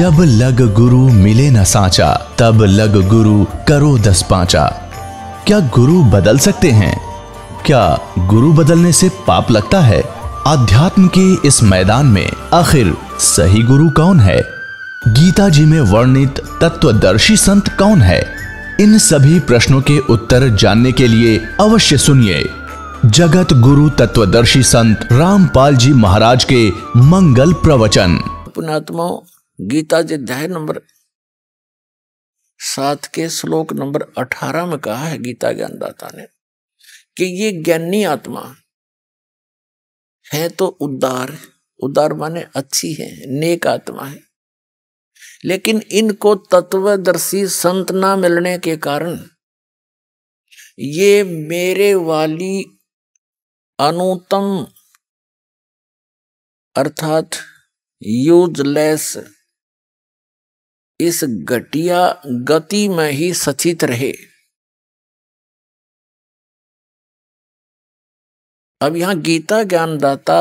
जब लग गुरु मिले न साचा तब लग गुरु करो दस पाचा क्या गुरु बदल सकते हैं क्या गुरु बदलने से पाप लगता है आध्यात्म के इस मैदान में आखिर सही गुरु कौन है गीता जी में वर्णित तत्वदर्शी संत कौन है इन सभी प्रश्नों के उत्तर जानने के लिए अवश्य सुनिए जगत गुरु तत्वदर्शी संत रामपाल जी महाराज के मंगल प्रवचन पुणात्माओं गीता जी अध्याय नंबर सात के श्लोक नंबर अठारह में कहा है गीता ज्ञानदाता ने कि ये ज्ञानी आत्मा है तो उदार उदार माने अच्छी है नेक आत्मा है लेकिन इनको तत्वदर्शी संत ना मिलने के कारण ये मेरे वाली अनुतम अर्थात यूजलेस इस घटिया गति में ही सचित रहे अब यहां गीता ज्ञानदाता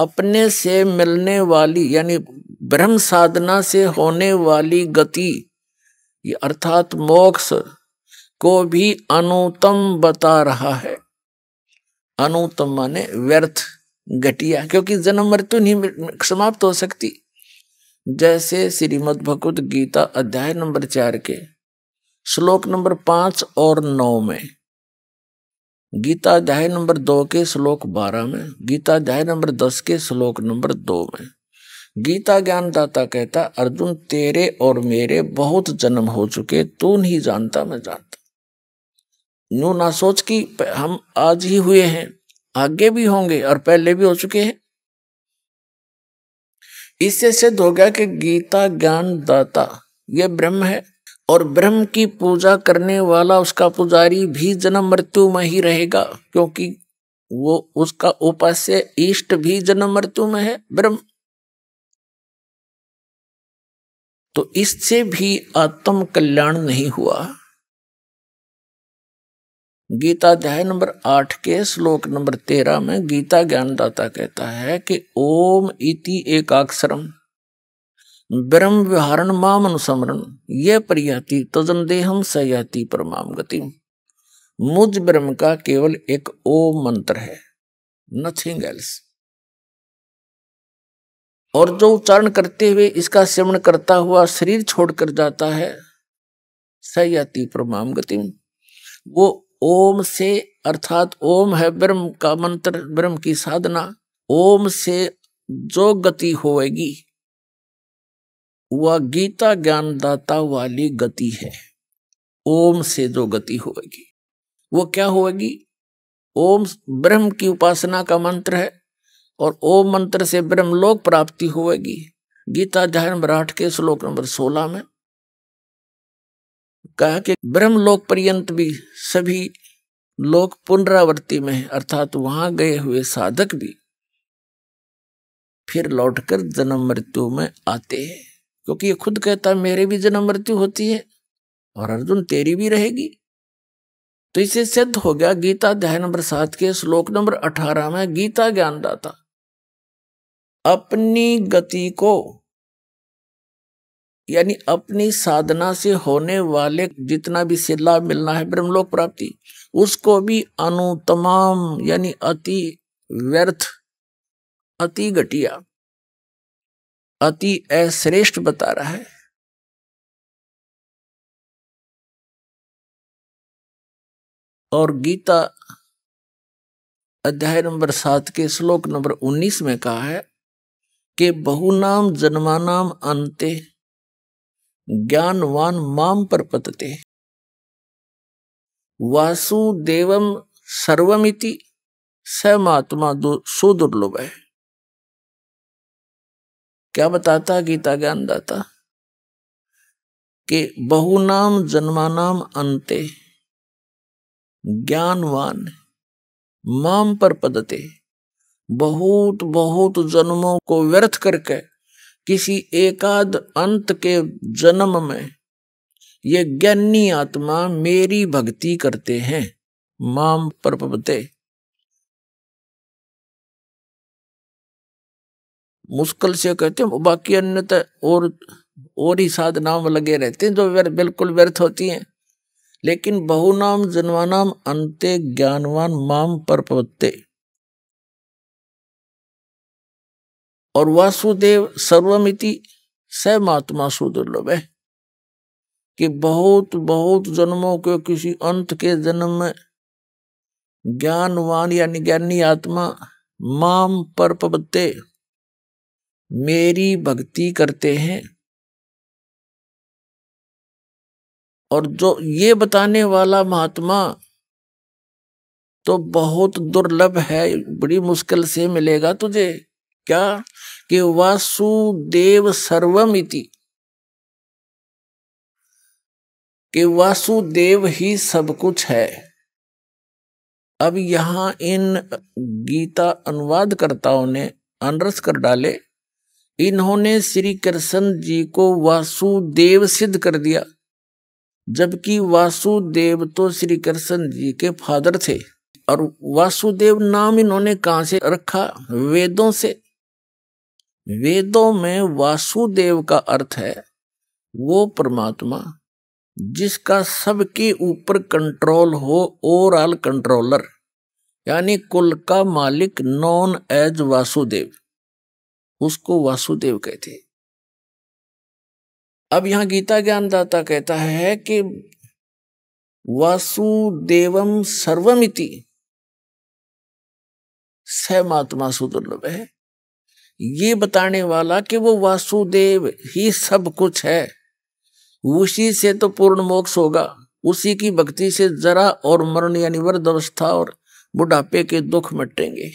अपने से मिलने वाली यानी ब्रह्म साधना से होने वाली गति अर्थात मोक्ष को भी अनुतम बता रहा है अनुतम माने व्यर्थ घटिया क्योंकि जन्म मृत्यु नहीं समाप्त हो सकती जैसे श्रीमद भगवत गीता अध्याय नंबर चार के श्लोक नंबर पांच और नौ में गीता अध्याय नंबर दो के श्लोक बारह में गीता अध्याय नंबर दस के श्लोक नंबर दो में गीता ज्ञानदाता कहता अर्जुन तेरे और मेरे बहुत जन्म हो चुके तू नहीं जानता मैं जानता यू ना सोच कि हम आज ही हुए हैं आगे भी होंगे और पहले भी हो चुके हैं इससे सिद्ध हो गया कि गीता ज्ञान दाता ये ब्रह्म है और ब्रह्म की पूजा करने वाला उसका पुजारी भी जन्म मृत्यु में ही रहेगा क्योंकि वो उसका उपास्य इष्ट भी जन्म मृत्यु में है ब्रह्म तो इससे भी आत्म कल्याण नहीं हुआ गीता अध्याय नंबर आठ के श्लोक नंबर तेरह में गीता ज्ञानदाता कहता है कि ओम इति एकाक्षरम ब्रह्म विहारण माम अनुसमरण ये प्रयाति तजन देहम सयाति परमाम गति मुझ ब्रह्म का केवल एक ओम मंत्र है नथिंग एल्स और जो उच्चारण करते हुए इसका सेवन करता हुआ शरीर छोड़कर जाता है सयाति परमाम गति वो ओम से अर्थात ओम है ब्रह्म का मंत्र ब्रह्म की साधना ओम से जो गति होएगी वह गीता ज्ञानदाता वाली गति है ओम से जो गति होएगी वो क्या होएगी ओम ब्रह्म की उपासना का मंत्र है और ओम मंत्र से ब्रह्म लोक प्राप्ति होएगी गीता जहन मराठ के श्लोक नंबर सोलह में कहा कि ब्रह्म लोक पर्यंत भी सभी लोक पुनरावर्ती में है अर्थात वहां गए हुए साधक भी फिर लौटकर जन्म मृत्यु में आते हैं क्योंकि ये खुद कहता मेरे भी जन्म मृत्यु होती है और अर्जुन तेरी भी रहेगी तो इसे सिद्ध हो गया गीता अध्याय नंबर सात के श्लोक नंबर अठारह में गीता ज्ञानदाता अपनी गति को यानी अपनी साधना से होने वाले जितना भी से लाभ मिलना है ब्रह्मलोक प्राप्ति उसको भी अनुतमाम यानी अति व्यर्थ अति घटिया अति अश्रेष्ठ बता रहा है और गीता अध्याय नंबर सात के श्लोक नंबर उन्नीस में कहा है कि बहुनाम जन्मानाम अंत्य ज्ञानवान माम पर पतते वासुदेवम सर्वमिति स सो दुर्लभ है क्या बताता गीता ज्ञान दाता कि बहुनाम जन्मानाम अंते ज्ञानवान माम पर पदते बहुत बहुत जन्मों को व्यर्थ करके किसी एकाद अंत के जन्म में ये ज्ञानी आत्मा मेरी भक्ति करते हैं माम प्रपते मुश्किल से कहते हैं बाकी तो और और ही साधनाम लगे रहते हैं जो बिल्कुल व्यर्थ होती हैं लेकिन बहुनाम जन्मानाम अंत्य ज्ञानवान माम परपते और वासुदेव सर्वमिति स महात्मा सुदुर्लभ है कि बहुत बहुत जन्मों के किसी अंत के जन्म में ज्ञानवान यानी ज्ञानी आत्मा माम पर पबते मेरी भक्ति करते हैं और जो ये बताने वाला महात्मा तो बहुत दुर्लभ है बड़ी मुश्किल से मिलेगा तुझे क्या कि वासुदेव सर्वमिति कि वासुदेव ही सब कुछ है अब यहाँ इन गीता अनुवादकर्ताओं ने अनरस कर डाले इन्होंने श्री कृष्ण जी को वासुदेव सिद्ध कर दिया जबकि वासुदेव तो श्री कृष्ण जी के फादर थे और वासुदेव नाम इन्होंने कहा से रखा वेदों से वेदों में वासुदेव का अर्थ है वो परमात्मा जिसका सबके ऊपर कंट्रोल हो ओवरऑल कंट्रोलर यानी कुल का मालिक नॉन एज वासुदेव उसको वासुदेव कहते अब यहां गीता ज्ञानदाता कहता है कि वासुदेवम सर्वमिति सहमात्मा सुदुर्लभ है ये बताने वाला कि वो वासुदेव ही सब कुछ है उसी से तो पूर्ण मोक्ष होगा उसी की भक्ति से जरा और मरण यानी वृद्ध अवस्था और बुढ़ापे के दुख मिटेंगे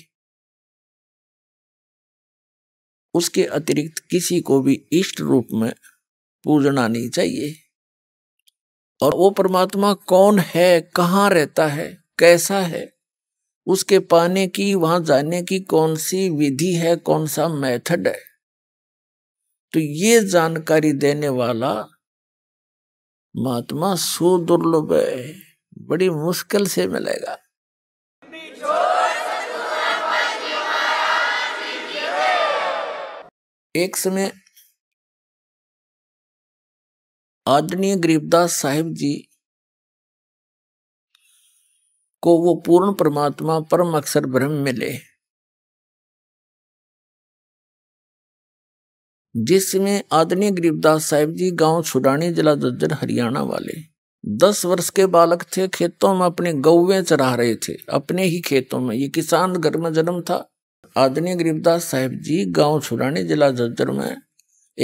उसके अतिरिक्त किसी को भी इष्ट रूप में पूजना नहीं चाहिए और वो परमात्मा कौन है कहाँ रहता है कैसा है उसके पाने की वहां जाने की कौन सी विधि है कौन सा मेथड है तो ये जानकारी देने वाला महात्मा सुदुर्लभ है बड़ी मुश्किल से मिलेगा एक समय आदरणीय गरीबदास साहिब जी को वो पूर्ण परमात्मा परम अक्षर ब्रह्म मिले जिसमें आदरणीय गरीबदास साहिब जी गांव छुड़ानी जिला दज्जर हरियाणा वाले दस वर्ष के बालक थे खेतों में अपने गौवे चरा रहे थे अपने ही खेतों में ये किसान घर में जन्म था आदरणीय गरीबदास साहिब जी गांव छुड़ानी जिला जज्जर में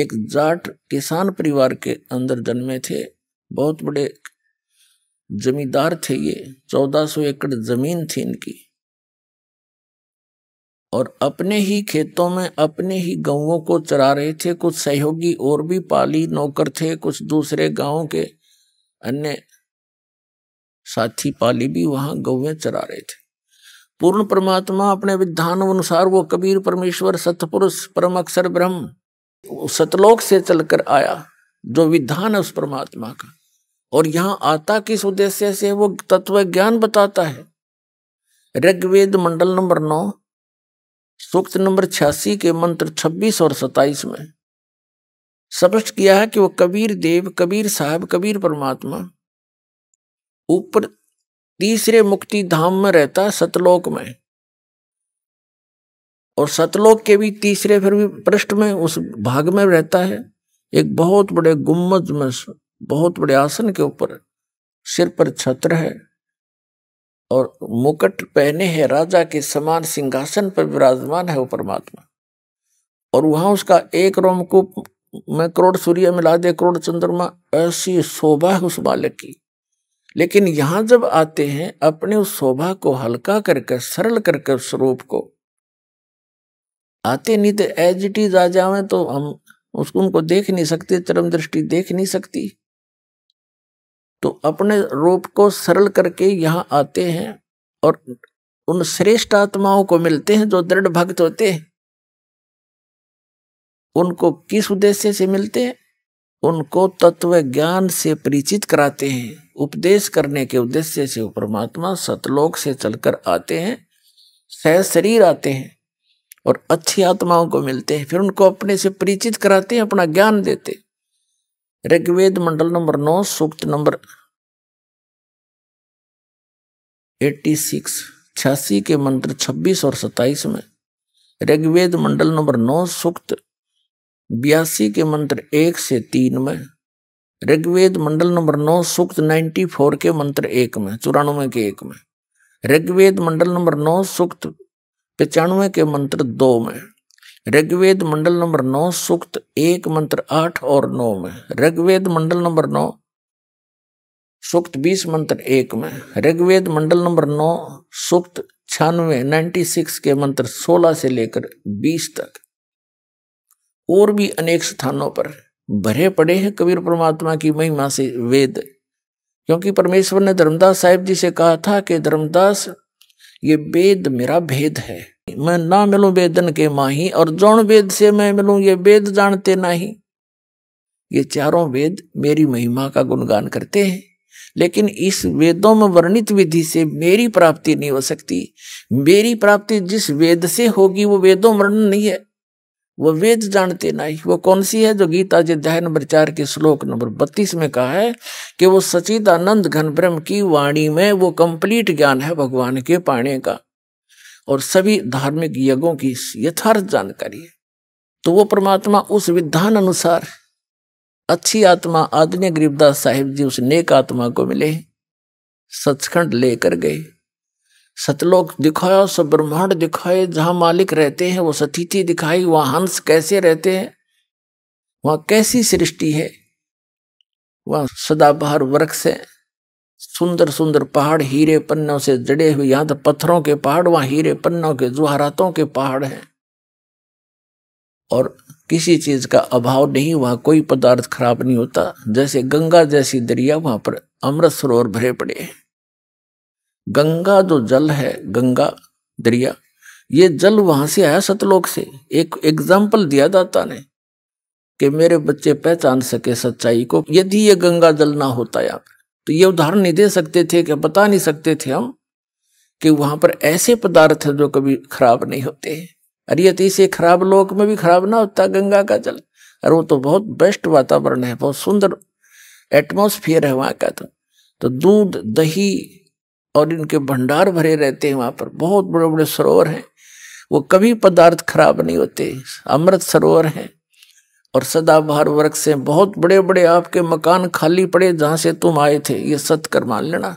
एक जाट किसान परिवार के अंदर जन्मे थे बहुत बड़े जमींदार थे ये 1400 एकड़ जमीन थी इनकी और अपने ही खेतों में अपने ही गांवों को चरा रहे थे कुछ सहयोगी और भी पाली नौकर थे कुछ दूसरे गांव के अन्य साथी पाली भी वहां गऊँ चरा रहे थे पूर्ण परमात्मा अपने विधान अनुसार वो कबीर परमेश्वर सतपुरुष परम अक्षर ब्रह्म सतलोक से चलकर आया जो विधान है उस परमात्मा का और यहां आता किस उद्देश्य से वो तत्व ज्ञान बताता है ऋग्वेद मंडल नंबर नौ सूक्त नंबर छियासी के मंत्र छब्बीस और सताइस में स्पष्ट किया है कि वो कबीर देव कबीर साहब कबीर परमात्मा ऊपर तीसरे मुक्ति धाम में रहता सतलोक में और सतलोक के भी तीसरे फिर भी पृष्ठ में उस भाग में रहता है एक बहुत बड़े गुम्मद में बहुत बड़े आसन के ऊपर सिर पर छत्र है और मुकुट पहने हैं राजा के समान सिंहासन पर विराजमान है वो परमात्मा और वहां उसका एक रोमकूप में करोड़ सूर्य मिला दे करोड़ चंद्रमा ऐसी शोभा है उस बालक की लेकिन यहां जब आते हैं अपने उस शोभा को हल्का करके सरल करके स्वरूप को आते नहीं तो एज इट इज आ जाए तो हम उसको उनको देख नहीं सकते चरम दृष्टि देख नहीं सकती तो अपने रूप को सरल करके यहाँ आते हैं और उन श्रेष्ठ आत्माओं को मिलते हैं जो दृढ़ भक्त होते हैं उनको किस उद्देश्य से मिलते हैं उनको तत्व ज्ञान से परिचित कराते हैं उपदेश करने के उद्देश्य से वो परमात्मा सतलोक से चलकर आते हैं सह शरीर आते हैं और अच्छी आत्माओं को मिलते हैं फिर उनको अपने से परिचित कराते हैं अपना ज्ञान देते हैं ऋग्वेद मंडल नंबर नौ सूक्त नंबर एट्टी सिक्स छियासी के मंत्र छब्बीस और सत्ताईस में ऋग्वेद मंडल नंबर नौ सूक्त बयासी के मंत्र एक से तीन में ऋग्वेद मंडल नंबर नौ सूक्त नाइन्टी फोर के मंत्र एक में चौरानवे के एक में ऋग्वेद मंडल नंबर नौ सूक्त पचानवे के मंत्र दो में ऋग्वेद मंडल नंबर नौ सूक्त एक मंत्र आठ और नौ में ऋग्वेद मंडल नंबर नौ सूक्त बीस मंत्र एक में ऋग्वेद मंडल नंबर नौ सूक्त छियानवे नाइन्टी सिक्स के मंत्र सोलह से लेकर बीस तक और भी अनेक स्थानों पर भरे पड़े हैं कबीर परमात्मा की महिमा से वेद क्योंकि परमेश्वर ने धर्मदास साहिब जी से कहा था कि धर्मदास ये वेद मेरा भेद है मैं ना मिलूं वेदन के माही और जौन वेद से मैं मिलूं ये वेद जानते नहीं ये चारों वेद मेरी महिमा का गुणगान करते हैं लेकिन इस वेदों में वर्णित विधि से मेरी प्राप्ति नहीं हो सकती मेरी प्राप्ति जिस वेद से होगी वो वेदों वर्णन नहीं है वो वेद जानते नहीं वो कौन सी है जो गीता जी अध्याय नंबर चार के श्लोक नंबर बत्तीस में कहा है कि वो सचिदानंद घन ब्रह्म की वाणी में वो कंप्लीट ज्ञान है भगवान के पाने का और सभी धार्मिक यज्ञों की यथार्थ जानकारी है तो वो परमात्मा उस विधान अनुसार अच्छी आत्मा आदरणीय गरीबदास साहिब जी उस नेक आत्मा को मिले सचखंड लेकर गए सतलोक दिखाया सब ब्रह्मांड दिखाए जहां मालिक रहते हैं वो सतीथि दिखाई वहां हंस कैसे रहते हैं वहां कैसी सृष्टि है वहां सदाबहार वृक्ष है सुंदर सुंदर पहाड़ हीरे पन्नों से जड़े हुए यहां तो पत्थरों के पहाड़ वहां हीरे पन्नों के जुहारातों के पहाड़ हैं और किसी चीज का अभाव नहीं वहां कोई पदार्थ खराब नहीं होता जैसे गंगा जैसी दरिया वहां पर अमृत सरोवर भरे पड़े हैं गंगा जो जल है गंगा दरिया ये जल वहां से आया सतलोक से एक एग्जाम्पल दिया दाता ने कि मेरे बच्चे पहचान सके सच्चाई को यदि ये गंगा जल ना होता यहाँ तो ये उदाहरण नहीं दे सकते थे कि बता नहीं सकते थे हम कि वहां पर ऐसे पदार्थ हैं जो कभी खराब नहीं होते अरियती तो से खराब लोक में भी खराब ना होता गंगा का जल और वो तो बहुत बेस्ट वातावरण है बहुत सुंदर एटमोसफियर है वहाँ का तो तो दूध दही और इनके भंडार भरे रहते हैं वहाँ पर बहुत बड़े बड़े सरोवर हैं वो कभी पदार्थ खराब नहीं होते अमृत सरोवर हैं और सदाबहार वृक्ष से बहुत बड़े बड़े आपके मकान खाली पड़े जहाँ से तुम आए थे ये सत्कर मान लेना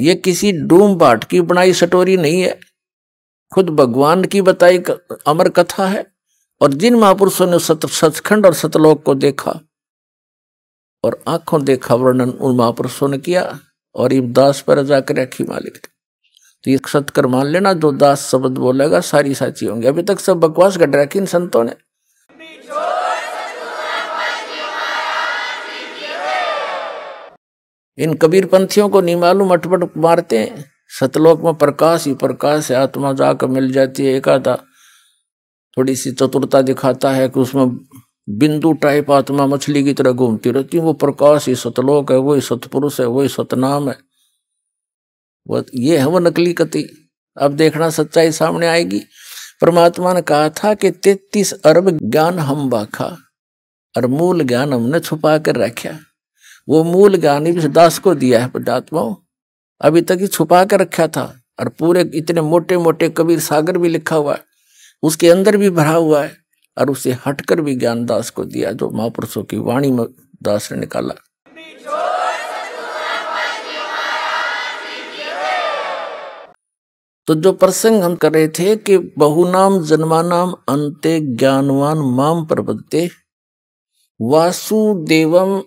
ये किसी डूम बाट की बनाई सटोरी नहीं है खुद भगवान की बताई अमर कथा है और जिन महापुरुषों ने सत, सचखंड और सतलोक को देखा और आंखों देखा वर्णन उन महापुरुषों ने किया और इमदास पर जाकर रखी मालिक तो ये सत्कर मान लेना जो दास शब्द बोलेगा सारी साची होंगी अभी तक सब बकवास कट रहा इन संतों ने इन कबीर पंथियों को निमालू मटपट मारते हैं सतलोक में प्रकाश ही प्रकाश है आत्मा जाकर मिल जाती है एक आधा थोड़ी सी चतुरता दिखाता है कि उसमें बिंदु टाइप आत्मा मछली की तरह घूमती रहती है वो प्रकाश ही सतलोक है वही सतपुरुष है वही सतनाम है वो ये है वो नकली कति अब देखना सच्चाई सामने आएगी परमात्मा ने कहा था कि तैतीस अरब ज्ञान हम बाखा और मूल ज्ञान हमने छुपा कर रखा वो मूल ज्ञान इस दास को दिया है पुण्यात्माओं अभी तक ही छुपा कर रखा था और पूरे इतने मोटे मोटे कबीर सागर भी लिखा हुआ है उसके अंदर भी भरा हुआ है और उसे हटकर भी ज्ञान दास को दिया जो महापुरुषों की वाणी में दास ने निकाला तो जो प्रसंग हम कर रहे थे कि बहुनाम जन्मानाम अंते ज्ञानवान माम प्रबदते वासुदेवम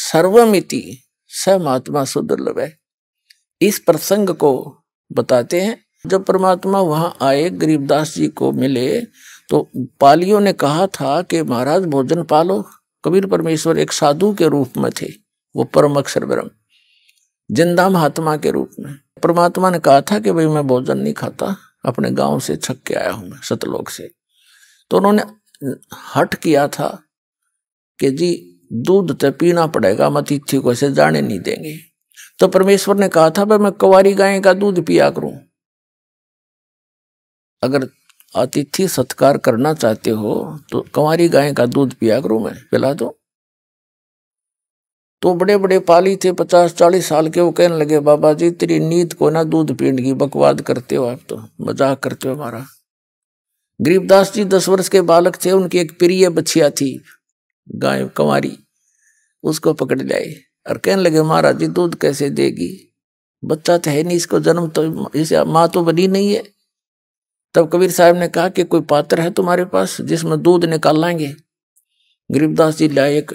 सर्वमिति स महात्मा सुदुर्लभ है इस प्रसंग को बताते हैं जब परमात्मा वहां आए गरीबदास जी को मिले तो पालियों ने कहा था कि महाराज भोजन पालो कबीर परमेश्वर एक साधु के रूप में थे वो परम अक्षर ब्रह्म जिंदा महात्मा के रूप में परमात्मा ने कहा था कि भाई मैं भोजन नहीं खाता अपने गांव से छक के आया हूं मैं सतलोक से तो उन्होंने हट किया था कि जी दूध तो पीना पड़ेगा हम अतिथि को ऐसे जाने नहीं देंगे तो परमेश्वर ने कहा था भाई मैं कुवारी गाय का दूध पिया करूं अगर अतिथि सत्कार करना चाहते हो तो कुंवारी गाय का दूध पिया करूं मैं पिला दो तो बड़े बड़े पाली थे पचास चालीस साल के वो कहने लगे बाबा जी तेरी नींद को ना दूध पीण की बकवाद करते हो आप तो मजाक करते हो हमारा गरीबदास जी दस वर्ष के बालक थे उनकी एक प्रिय बछिया थी गाय कंवारी उसको पकड़ लाए और कहने लगे महाराज जी दूध कैसे देगी बच्चा तो है नहीं इसको जन्म तो इसे माँ तो बनी नहीं है तब कबीर साहब ने कहा कि कोई पात्र है तुम्हारे पास जिसमें दूध निकाल लाएंगे गरीबदास जी लाए एक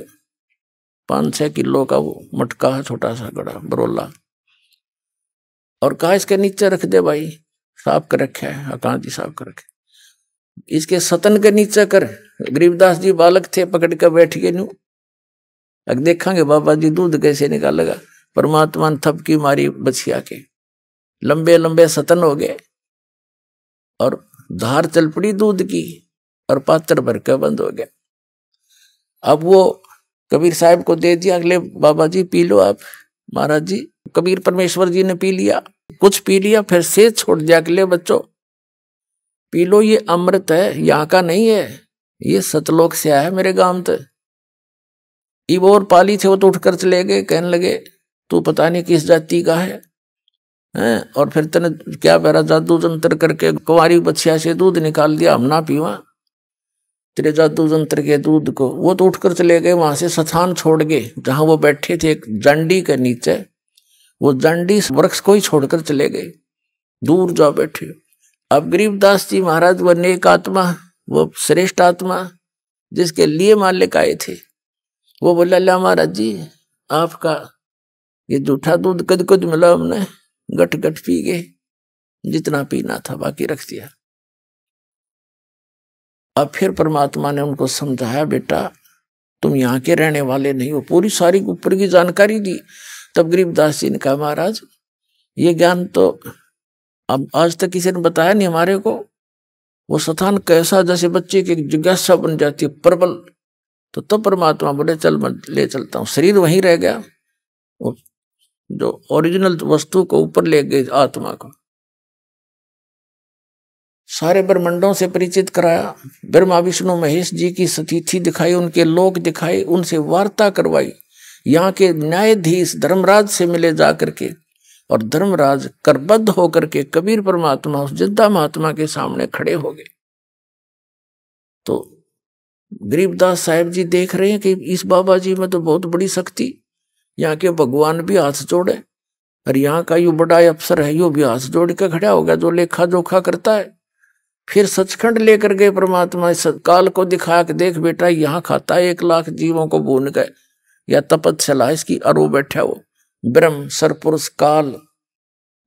पांच छह किलो का वो मटका है छोटा सा गड़ा बरोला और कहा इसके नीचे रख दे भाई साफ कर रखे है अकांत जी साफ कर रखे इसके सतन के नीचे कर गरीबदास जी बालक थे पकड़ कर बैठ गए नू अब देखेंगे बाबा जी दूध कैसे निकालेगा परमात्मा ने थपकी मारी बछिया के लंबे लंबे सतन हो गए और धार चल पड़ी दूध की और पात्र भर के बंद हो गया अब वो कबीर साहब को दे दिया अगले बाबा जी पी लो आप महाराज जी कबीर परमेश्वर जी ने पी लिया कुछ पी लिया फिर से छोड़ दिया अगले बच्चों पी लो ये अमृत है यहाँ का नहीं है ये सतलोक से आया है मेरे गांव तक इब और पाली थे वो तो उठकर चले गए कहने लगे तू पता नहीं किस जाति का है हैं और फिर तने क्या बेरा जादू जंतर करके कुंवारी बच्चिया से दूध निकाल दिया हम ना पीवा तेरे जादू जंत्र के दूध को वो तो उठकर चले गए वहां से स्थान छोड़ गए जहां वो बैठे थे एक जंडी के नीचे वो जंडी वृक्ष को ही छोड़कर चले गए दूर जाओ बैठे अब गरीबदास जी महाराज वो नेक आत्मा वो श्रेष्ठ आत्मा जिसके लिए मालिक आए थे वो बोला अल्लाह महाराज जी आपका ये जूठा दूध कद कद मिला हमने गट गट पी गए जितना पीना था बाकी रख दिया अब फिर परमात्मा ने उनको समझाया बेटा तुम यहाँ के रहने वाले नहीं हो पूरी सारी ऊपर की जानकारी दी तब गरीबदास जी ने कहा महाराज ये ज्ञान तो अब आज तक किसी ने बताया नहीं हमारे को वो स्थान कैसा जैसे बच्चे की जिज्ञासा बन जाती है प्रबल तो तब तो परमात्मा बोले चल मैं ले चलता हूँ शरीर वहीं रह गया जो ओरिजिनल वस्तु को ऊपर ले गई आत्मा को सारे ब्रह्मंडों से परिचित कराया ब्रह्मा विष्णु महेश जी की स्थिति दिखाई उनके लोक दिखाए उनसे वार्ता करवाई यहाँ के न्यायाधीश धर्मराज से मिले जा करके और धर्मराज करबद्ध होकर के कबीर परमात्मा उस जिद्दा महात्मा के सामने खड़े हो गए तो गरीबदास साहेब जी देख रहे हैं कि इस बाबा जी में तो बहुत बड़ी शक्ति यहाँ के भगवान भी हाथ जोड़े और यहाँ का यू बड़ा अफसर है यू भी हाथ जोड़ के खड़ा हो गया जो लेखा जोखा करता है फिर सचखंड लेकर गए परमात्मा इस काल को दिखा के देख बेटा यहाँ खाता है एक लाख जीवों को भून गए या चला इसकी अरो बैठा वो ब्रह्म सरपुरुष काल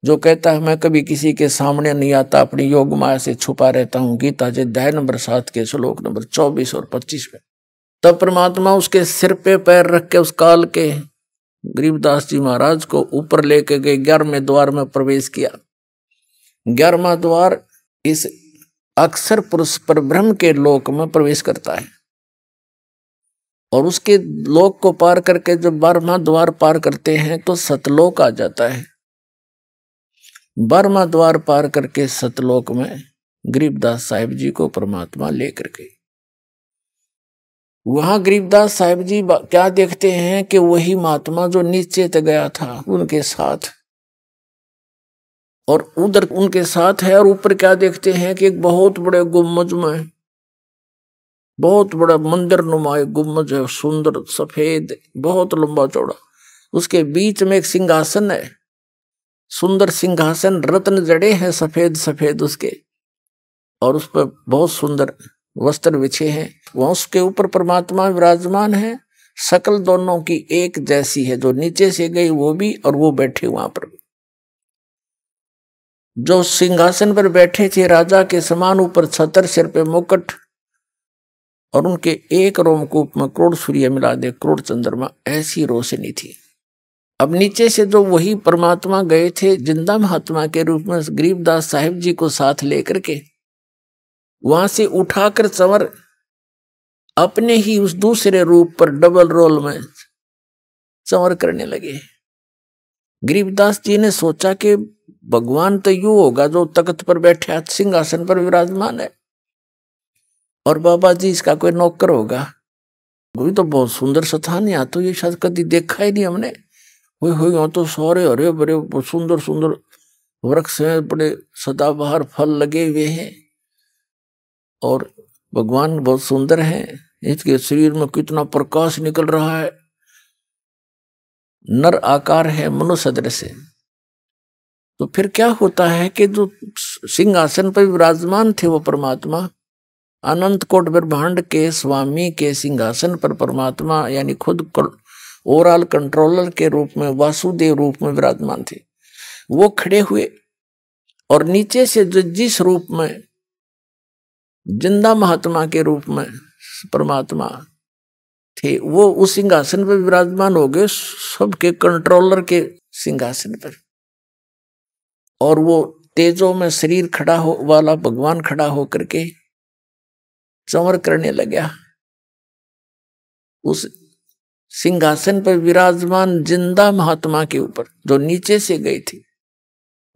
जो कहता है मैं कभी किसी के सामने नहीं आता अपनी योग माया से छुपा रहता हूँ गीता जी दया नंबर सात के श्लोक नंबर चौबीस और पच्चीस में तब परमात्मा उसके सिर पे पैर रख के उस काल के गरीबदास जी महाराज को ऊपर लेके गए ग्यारहवें द्वार में प्रवेश किया ग्यारहवा द्वार इस अक्सर पुरुष पर ब्रह्म के लोक में प्रवेश करता है और उसके लोक को पार करके जब बारहवा द्वार पार करते हैं तो सतलोक आ जाता है बारहवा द्वार पार करके सतलोक में गरीबदास साहिब जी को परमात्मा लेकर के वहां गरीबदास साहिब जी क्या देखते हैं कि वही महात्मा जो नीचे तक गया था उनके साथ और उधर उनके साथ है और ऊपर क्या देखते हैं कि एक बहुत बड़े गुम्बज में बहुत बड़ा मंदिर नुमा एक गुम्बज है सुंदर सफेद बहुत लंबा चौड़ा उसके बीच में एक सिंहासन है सुंदर सिंहासन रत्न जड़े हैं सफेद सफेद उसके और उस पर बहुत सुंदर वस्त्र बिछे हैं वहां उसके ऊपर परमात्मा विराजमान है शकल दोनों की एक जैसी है जो नीचे से गई वो भी और वो बैठे वहां पर जो सिंहासन पर बैठे थे राजा के समान ऊपर छतर सिर पे मुकट और उनके एक रोमकूप में करोड़ सूर्य मिला दे करोड़ चंद्रमा ऐसी रोशनी थी अब नीचे से जो वही परमात्मा गए थे जिंदा महात्मा के रूप में गरीबदास साहिब जी को साथ लेकर के वहां से उठाकर चंवर अपने ही उस दूसरे रूप पर डबल रोल में चंवर करने लगे गरीबदास जी ने सोचा कि भगवान तो यू होगा जो तख्त पर बैठे सिंहासन पर विराजमान है और बाबा जी इसका कोई नौकर होगा कोई तो बहुत सुंदर स्थान यहाँ तो ये शायद कभी देखा ही नहीं हमने हुए हुए यहाँ तो सौरे हरे भरे सुंदर सुंदर वृक्ष हैं बड़े सदाबहार फल लगे हुए हैं और भगवान बहुत सुंदर हैं इसके शरीर में कितना प्रकाश निकल रहा है नर आकार है मनुष्य दृश्य तो फिर क्या होता है कि जो सिंहासन पर विराजमान थे वो परमात्मा अनंत कोट ब्रह्मांड के स्वामी के सिंहासन पर परमात्मा यानी खुद ओवरऑल कंट्रोलर के रूप में वासुदेव रूप में विराजमान थे वो खड़े हुए और नीचे से जो जिस रूप में जिंदा महात्मा के रूप में परमात्मा थे वो उस सिंहासन पर विराजमान हो गए सबके कंट्रोलर के सिंहासन पर और वो तेजो में शरीर खड़ा हो वाला भगवान खड़ा हो करके चंवर करने गया उस सिंहासन पर विराजमान जिंदा महात्मा के ऊपर जो नीचे से गए थे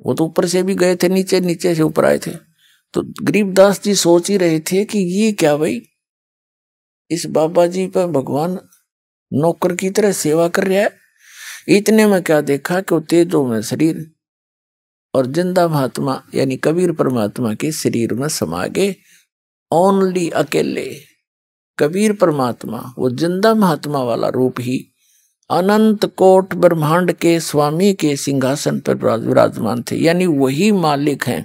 वो तो ऊपर से भी गए थे नीचे नीचे से ऊपर आए थे तो गरीबदास जी सोच ही रहे थे कि ये क्या भाई इस बाबा जी पर भगवान नौकर की तरह सेवा कर रहा है इतने में क्या देखा कि वो तेजो में शरीर और जिंदा महात्मा यानी कबीर परमात्मा के शरीर में समा गए ओनली अकेले कबीर परमात्मा वो जिंदा महात्मा वाला रूप ही अनंत कोट ब्रह्मांड के स्वामी के सिंहासन पर विराजमान थे यानी वही मालिक हैं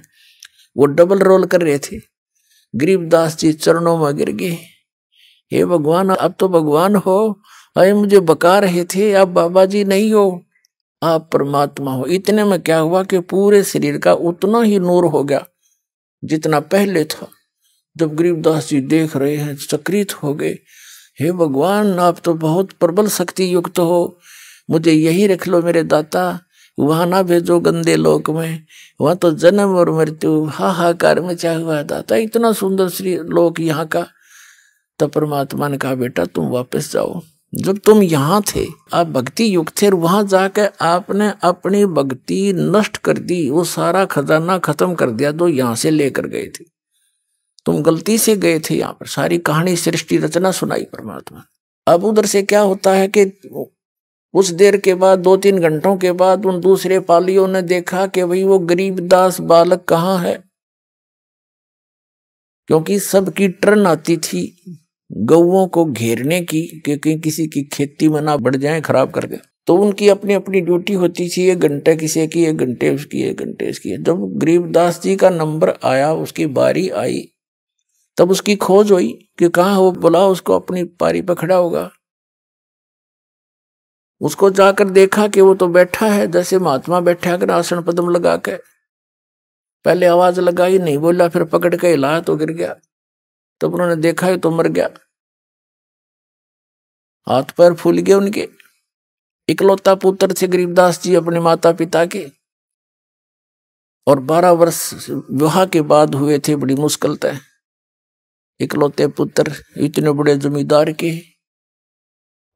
वो डबल रोल कर रहे थे गरीबदास जी चरणों में गिर गए हे भगवान अब तो भगवान हो अरे मुझे बका रहे थे अब बाबा जी नहीं हो आप परमात्मा हो इतने में क्या हुआ कि पूरे शरीर का उतना ही नूर हो गया जितना पहले था जब गरीबदास जी देख रहे हैं सक्रित हो गए हे भगवान आप तो बहुत प्रबल शक्ति युक्त हो मुझे यही रख लो मेरे दाता वहाँ ना भेजो गंदे लोक में वहाँ तो जन्म और मृत्यु हाहाकार में चाह हुआ दाता इतना सुंदर श्री लोक यहाँ का तो परमात्मा ने कहा बेटा तुम वापस जाओ जब तुम यहाँ थे आप भक्ति युग थे वहां जाके आपने अपनी भक्ति नष्ट कर दी वो सारा खजाना खत्म कर दिया जो यहाँ से लेकर गए थे तुम गलती से गए थे यहाँ पर सारी कहानी सृष्टि रचना सुनाई परमात्मा अब उधर से क्या होता है कि उस देर के बाद दो तीन घंटों के बाद उन दूसरे पालियों ने देखा कि भाई वो गरीब दास बालक कहाँ है क्योंकि सबकी टर्न आती थी गौों को घेरने की क्योंकि किसी की खेती मना बढ़ जाए खराब कर तो उनकी अपनी अपनी ड्यूटी होती थी एक घंटे किसी की एक घंटे उसकी एक घंटे उसकी जब गरीबदास जी का नंबर आया उसकी बारी आई तब उसकी खोज हुई कि कहाँ वो बुलाओ उसको अपनी पारी पर खड़ा होगा उसको जाकर देखा कि वो तो बैठा है जैसे महात्मा बैठे अगर आसन पदम लगा के पहले आवाज लगाई नहीं बोला फिर पकड़ के हिलाया तो गिर गया तब उन्होंने देखा ये तो मर गया हाथ पैर फूल गए उनके इकलौता पुत्र थे गरीबदास जी अपने माता पिता के और बारह वर्ष विवाह के बाद हुए थे बड़ी मुश्किल तय इकलौते पुत्र इतने बड़े जमींदार के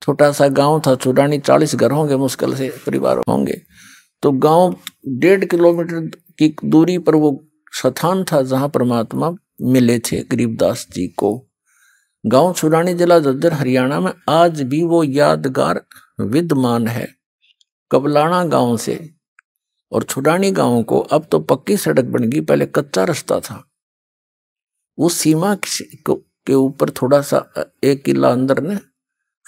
छोटा सा गांव था चुरानी चालीस घर होंगे मुश्किल से परिवार होंगे तो गांव डेढ़ किलोमीटर की दूरी पर वो स्थान था जहां परमात्मा मिले थे गरीबदास जी को गांव छुरानी जिला जज्जर हरियाणा में आज भी वो यादगार विद्यमान है कबलाना गांव से और छुरानी गांव को अब तो पक्की सड़क बन गई पहले कच्चा रास्ता था वो सीमा के ऊपर थोड़ा सा एक किला अंदर ने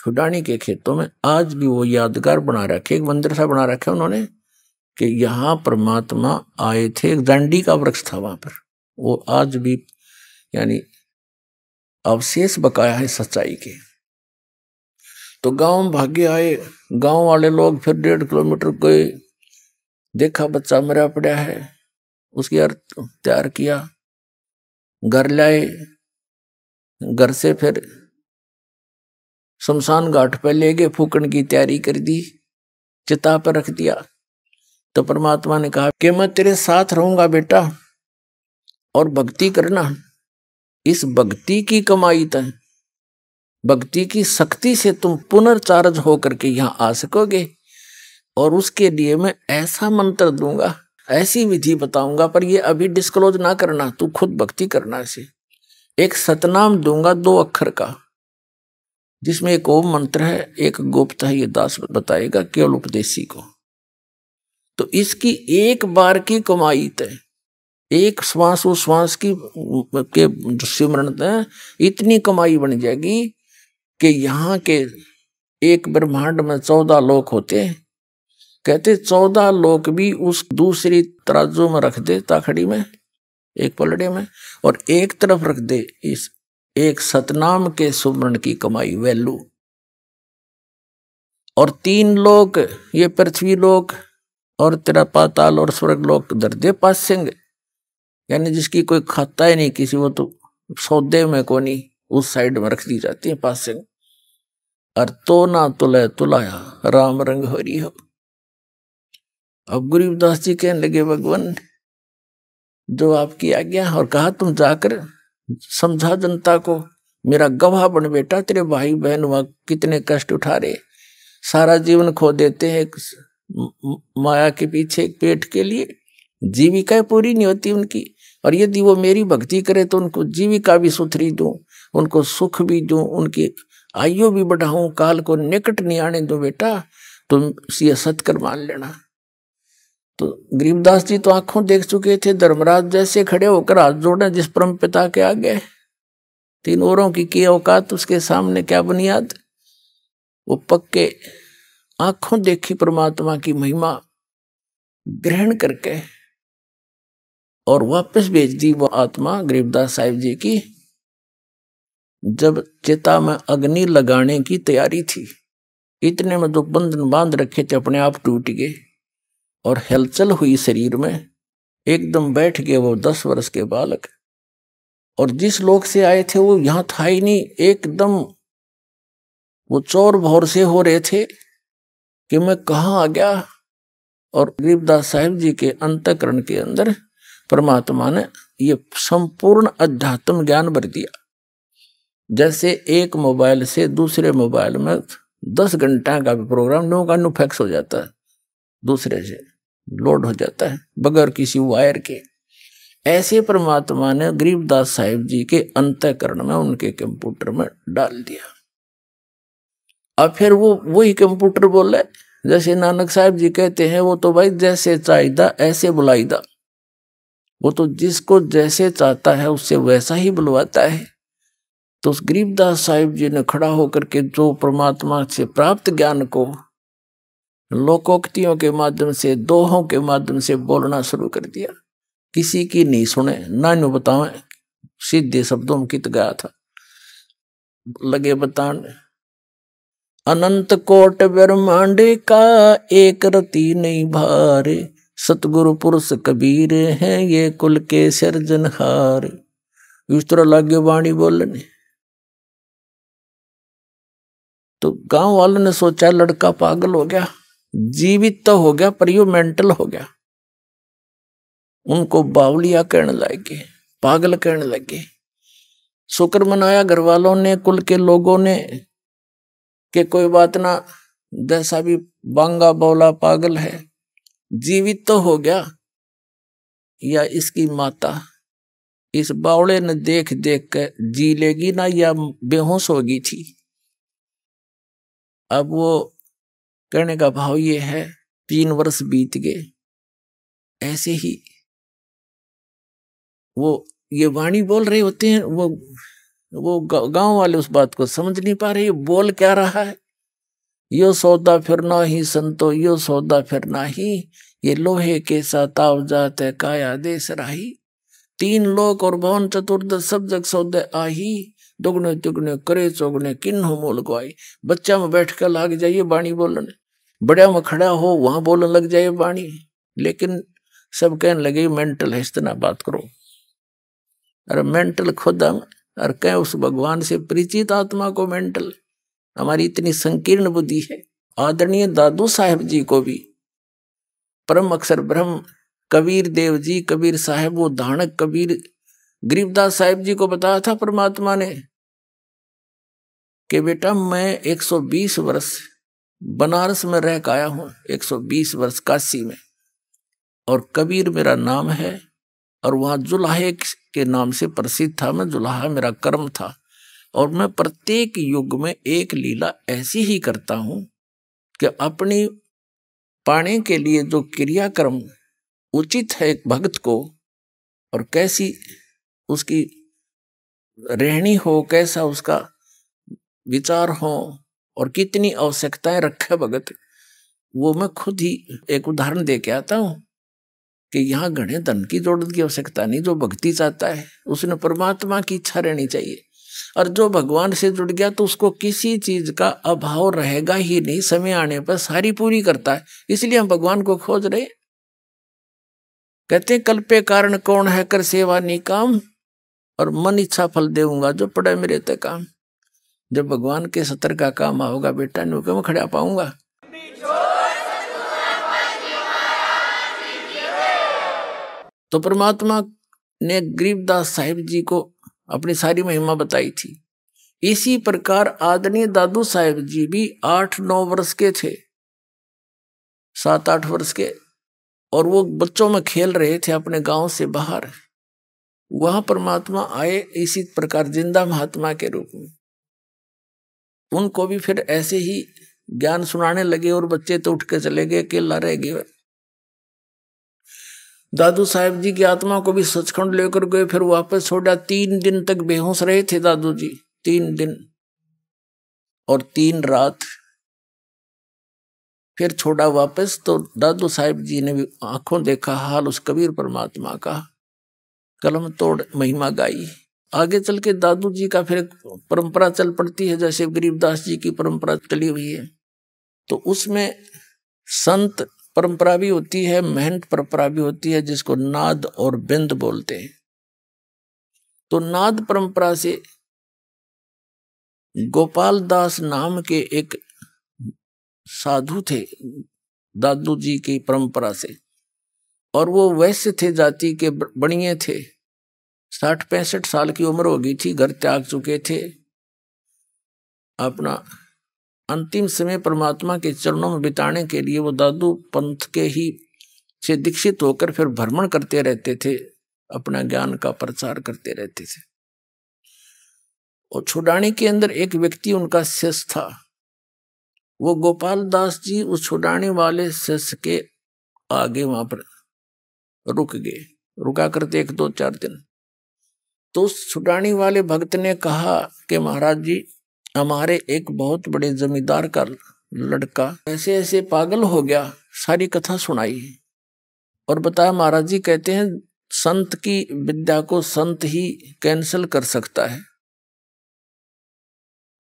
छुडानी के खेतों में आज भी वो यादगार बना रखे एक मंदिर सा बना रखे उन्होंने कि यहाँ परमात्मा आए थे एक दंडी का वृक्ष था वहां पर वो आज भी यानी अवशेष बकाया है सच्चाई के तो गांव भाग्य आए गांव वाले लोग फिर डेढ़ किलोमीटर गए देखा बच्चा मरा पड़ा है उसकी अर्थ तैयार किया घर लाए घर से फिर शमशान घाट पर ले गए फूकन की तैयारी कर दी चिता पर रख दिया तो परमात्मा ने कहा कि मैं तेरे साथ रहूंगा बेटा और भक्ति करना इस भक्ति की कमाई तक भक्ति की शक्ति से तुम पुनर्चार्ज होकर के यहाँ आ सकोगे और उसके लिए मैं ऐसा मंत्र दूंगा ऐसी विधि बताऊंगा पर ये अभी डिस्क्लोज ना करना तू खुद भक्ति करना इसे एक सतनाम दूंगा दो अक्षर का जिसमें एक ओम मंत्र है एक गुप्त है ये दास बताएगा केवल उपदेशी को तो इसकी एक बार की कमाई तय एक श्वास श्वास की के सिमरण इतनी कमाई बन जाएगी कि यहाँ के एक ब्रह्मांड में चौदह लोक होते कहते चौदह लोक भी उस दूसरी तराजू में रख दे ताखड़ी में एक पलड़े में और एक तरफ रख दे इस एक सतनाम के सुमरण की कमाई वैल्यू और तीन लोक ये पृथ्वी लोक और तेरा पाताल और स्वर्ग लोक दर्दे सिंह यानी जिसकी कोई खाता ही नहीं किसी वो तो सौदे में कोनी उस साइड में रख दी जाती है से और तो ना तुल तुलाया राम रंग हरी हो अब गरीबदास जी कहने लगे भगवान जो आपकी आज्ञा और कहा तुम जाकर समझा जनता को मेरा गवाह बन बेटा तेरे भाई बहन वहां कितने कष्ट उठा रहे सारा जीवन खो देते हैं माया के पीछे पेट के लिए जीविका पूरी नहीं होती उनकी और यदि वो मेरी भक्ति करे तो उनको जीविका भी सुथरी दूँ उनको सुख भी दूँ उनकी आयु भी बढ़ाऊं काल को निकट नहीं आने दो बेटा तुम तो सत सत्कर मान लेना तो गरीबदास जी तो आंखों देख चुके थे धर्मराज जैसे खड़े होकर हाथ जोड़े जिस परम पिता के आगे तीन औरों की की औकात उसके सामने क्या बुनियाद वो पक्के आंखों देखी परमात्मा की महिमा ग्रहण करके और वापस भेज दी वो आत्मा गरीबदास साहिब जी की जब चिता में अग्नि लगाने की तैयारी थी इतने में जो बंधन बांध रखे थे अपने आप टूट गए और हलचल हुई शरीर में एकदम बैठ गए वो दस वर्ष के बालक और जिस लोग से आए थे वो यहाँ था ही नहीं एकदम वो चोर भौर से हो रहे थे कि मैं कहाँ आ गया और गरीबदास साहिब जी के अंतकरण के अंदर परमात्मा ने ये संपूर्ण अध्यात्म ज्ञान भर दिया जैसे एक मोबाइल से दूसरे मोबाइल में दस घंटा का भी प्रोग्राम नो का फैक्स हो जाता है दूसरे से लोड हो जाता है बगैर किसी वायर के ऐसे परमात्मा ने गरीबदास साहिब जी के अंतकरण में उनके कंप्यूटर में डाल दिया अब फिर वो वही कंप्यूटर बोले जैसे नानक साहब जी कहते हैं वो तो भाई जैसे चाहिदा ऐसे बुलाईदा वो तो जिसको जैसे चाहता है उससे वैसा ही बुलवाता है तो उस गरीबदास साहिब जी ने खड़ा होकर के जो परमात्मा से प्राप्त ज्ञान को लोकोक्तियों के माध्यम से दोहों के माध्यम से बोलना शुरू कर दिया किसी की नहीं सुने ना नु बताओ सीधे शब्दों में कित गया था लगे बतान अनंत कोट ब्रह्मांड का एक रति नहीं भारे सतगुरु पुरुष कबीर हैं ये कुल के सिरजनहार इस तरह लागे वाणी बोलने तो गांव वालों ने सोचा लड़का पागल हो गया जीवित तो हो गया पर यो मेंटल हो गया उनको बावलिया कहने लगे पागल कहने लगे शुक्र मनाया घर वालों ने कुल के लोगों ने के कोई बात ना जैसा भी बांगा बोला पागल है जीवित तो हो गया या इसकी माता इस बावड़े ने देख देख कर जी लेगी ना या बेहोश होगी थी अब वो कहने का भाव ये है तीन वर्ष बीत गए ऐसे ही वो ये वाणी बोल रहे होते हैं वो वो गांव वाले उस बात को समझ नहीं पा रहे बोल क्या रहा है यो सौदा फिरना ही संतो यो सौदा फिरना ही ये लोहे के साताव जात काया देश राही तीन लोक और भवन चतुर्दश सब जग सौदे आही दुगने तुगने करे चौगने हो मोल गुआई बच्चा में बैठ कर लाग जाइए बाणी बोलने बड़ा में खड़ा हो वहां बोलने लग जाइए बाणी लेकिन सब कहने लगे मेंटल है इतना बात करो अरे मेंटल खुद हम अरे कह उस भगवान से परिचित आत्मा को मेंटल हमारी इतनी संकीर्ण बुद्धि है आदरणीय दादू साहेब जी को भी परम अक्षर ब्रह्म कबीर देव जी कबीर साहेब वो धानक कबीर गरीबदास साहेब जी को बताया था परमात्मा ने कि बेटा मैं 120 वर्ष बनारस में रह आया हूं 120 वर्ष काशी में और कबीर मेरा नाम है और वहां जुलाहे के नाम से प्रसिद्ध था मैं जुलाहा मेरा कर्म था और मैं प्रत्येक युग में एक लीला ऐसी ही करता हूं कि अपनी पाने के लिए जो क्रियाक्रम उचित है एक भक्त को और कैसी उसकी रहनी हो कैसा उसका विचार हो और कितनी आवश्यकताएं रखे भगत वो मैं खुद ही एक उदाहरण दे के आता हूँ कि यहाँ गणे धन की जोड़त की आवश्यकता नहीं जो भक्ति चाहता है उसने परमात्मा की इच्छा रहनी चाहिए और जो भगवान से जुड़ गया तो उसको किसी चीज का अभाव रहेगा ही नहीं समय आने पर सारी पूरी करता है इसलिए हम भगवान को खोज रहे कहते कल्पे कारण कौन है कर सेवा नी काम और मन इच्छा फल देऊंगा जो पड़े मेरे तक काम जब भगवान के सतर का काम आओगा बेटा नु मैं खड़ा पाऊंगा तो परमात्मा ने गरीबदास साहिब जी को अपनी सारी महिमा बताई थी इसी प्रकार आदरणीय दादू साहेब जी भी आठ नौ वर्ष के थे सात आठ वर्ष के और वो बच्चों में खेल रहे थे अपने गांव से बाहर वह परमात्मा आए इसी प्रकार जिंदा महात्मा के रूप में उनको भी फिर ऐसे ही ज्ञान सुनाने लगे और बच्चे तो उठ के चले गए अकेला रह गए दादू साहेब जी की आत्मा को भी सचखंड लेकर गए फिर वापस छोड़ा तीन दिन तक बेहोश रहे थे दादू जी तीन दिन और तीन रात फिर छोड़ा वापस तो दादू साहेब जी ने भी आंखों देखा हाल उस कबीर परमात्मा का कलम तोड़ महिमा गाई आगे चल के दादू जी का फिर परंपरा चल पड़ती है जैसे गरीबदास जी की परंपरा चली हुई है तो उसमें संत परंपरा भी होती है महंत परंपरा भी होती है जिसको नाद और बिंद बोलते हैं तो नाद परंपरा से गोपाल दास नाम के एक साधु थे दादू जी की परंपरा से और वो वैश्य थे जाति के बणिए थे साठ पैंसठ साल की उम्र हो गई थी घर त्याग चुके थे अपना अंतिम समय परमात्मा के चरणों में बिताने के लिए वो दादू पंथ के ही से दीक्षित होकर फिर भ्रमण करते रहते थे अपना ज्ञान का प्रचार करते रहते थे और छुडानी के अंदर एक व्यक्ति उनका शिष्य था वो गोपाल दास जी उस छुडानी वाले शिष्य के आगे वहां पर रुक गए रुका करते एक दो चार दिन तो उस छुडानी वाले भक्त ने कहा कि महाराज जी हमारे एक बहुत बड़े जमींदार का लड़का ऐसे ऐसे पागल हो गया सारी कथा सुनाई है और बताया महाराज जी कहते हैं संत की विद्या को संत ही कैंसिल कर सकता है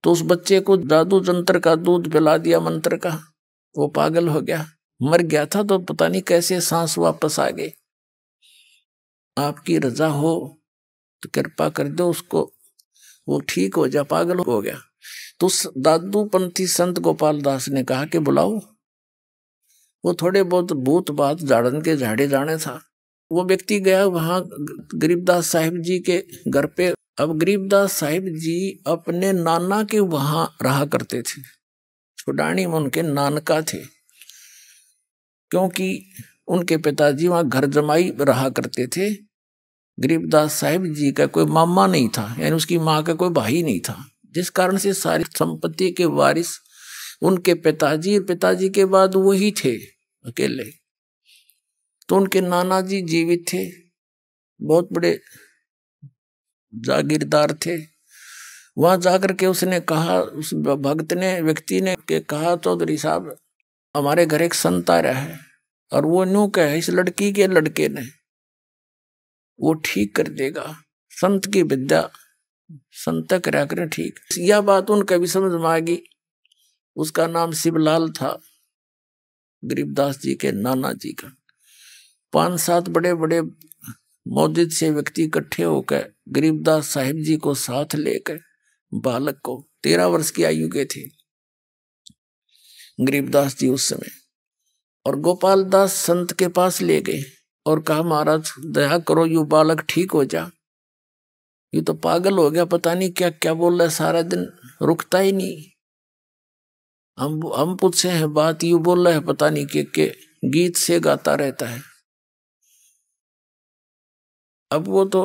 तो उस बच्चे को जादू जंतर का दूध पिला दिया मंत्र का वो पागल हो गया मर गया था तो पता नहीं कैसे सांस वापस आ गए आपकी रजा हो तो कृपा कर दो उसको वो ठीक हो जा पागल हो गया तो दादूपंथी संत गोपाल दास ने कहा कि बुलाओ वो थोड़े बहुत भूत बात जाड़न के झाड़े जाने था वो व्यक्ति गया वहाँ गरीबदास साहिब जी के घर पे अब गरीबदास साहिब जी अपने नाना के वहाँ रहा करते थे छुडानी में उनके नानका थे क्योंकि उनके पिताजी वहाँ घर जमाई रहा करते थे गरीबदास साहिब जी का कोई मामा नहीं था यानी उसकी माँ का कोई भाई नहीं था जिस कारण से सारी संपत्ति के वारिस उनके पिताजी पिताजी के बाद वही थे अकेले तो उनके नाना जी जीवित थे बहुत बड़े जागीरदार थे वहां जाकर के उसने कहा उस भक्त ने व्यक्ति ने के कहा चौधरी साहब हमारे घर एक संत आ रहा है और वो न्यू कहे इस लड़की के लड़के ने वो ठीक कर देगा संत की विद्या संत कराया करें ठीक यह बात उनका भी समझ में आ गई उसका नाम शिवलाल था गरीबदास जी के नाना जी का पांच सात बड़े बड़े मौजूद से व्यक्ति इकट्ठे होकर गरीबदास साहिब जी को साथ लेकर बालक को तेरह वर्ष की आयु के थे गरीबदास जी उस समय और गोपाल दास संत के पास ले गए और कहा महाराज दया करो यू बालक ठीक हो जा ये तो पागल हो गया पता नहीं क्या क्या बोल रहा है सारा दिन रुकता ही नहीं हम हम पूछे हैं बात यू बोल रहा है पता नहीं के, के गीत से गाता रहता है अब वो तो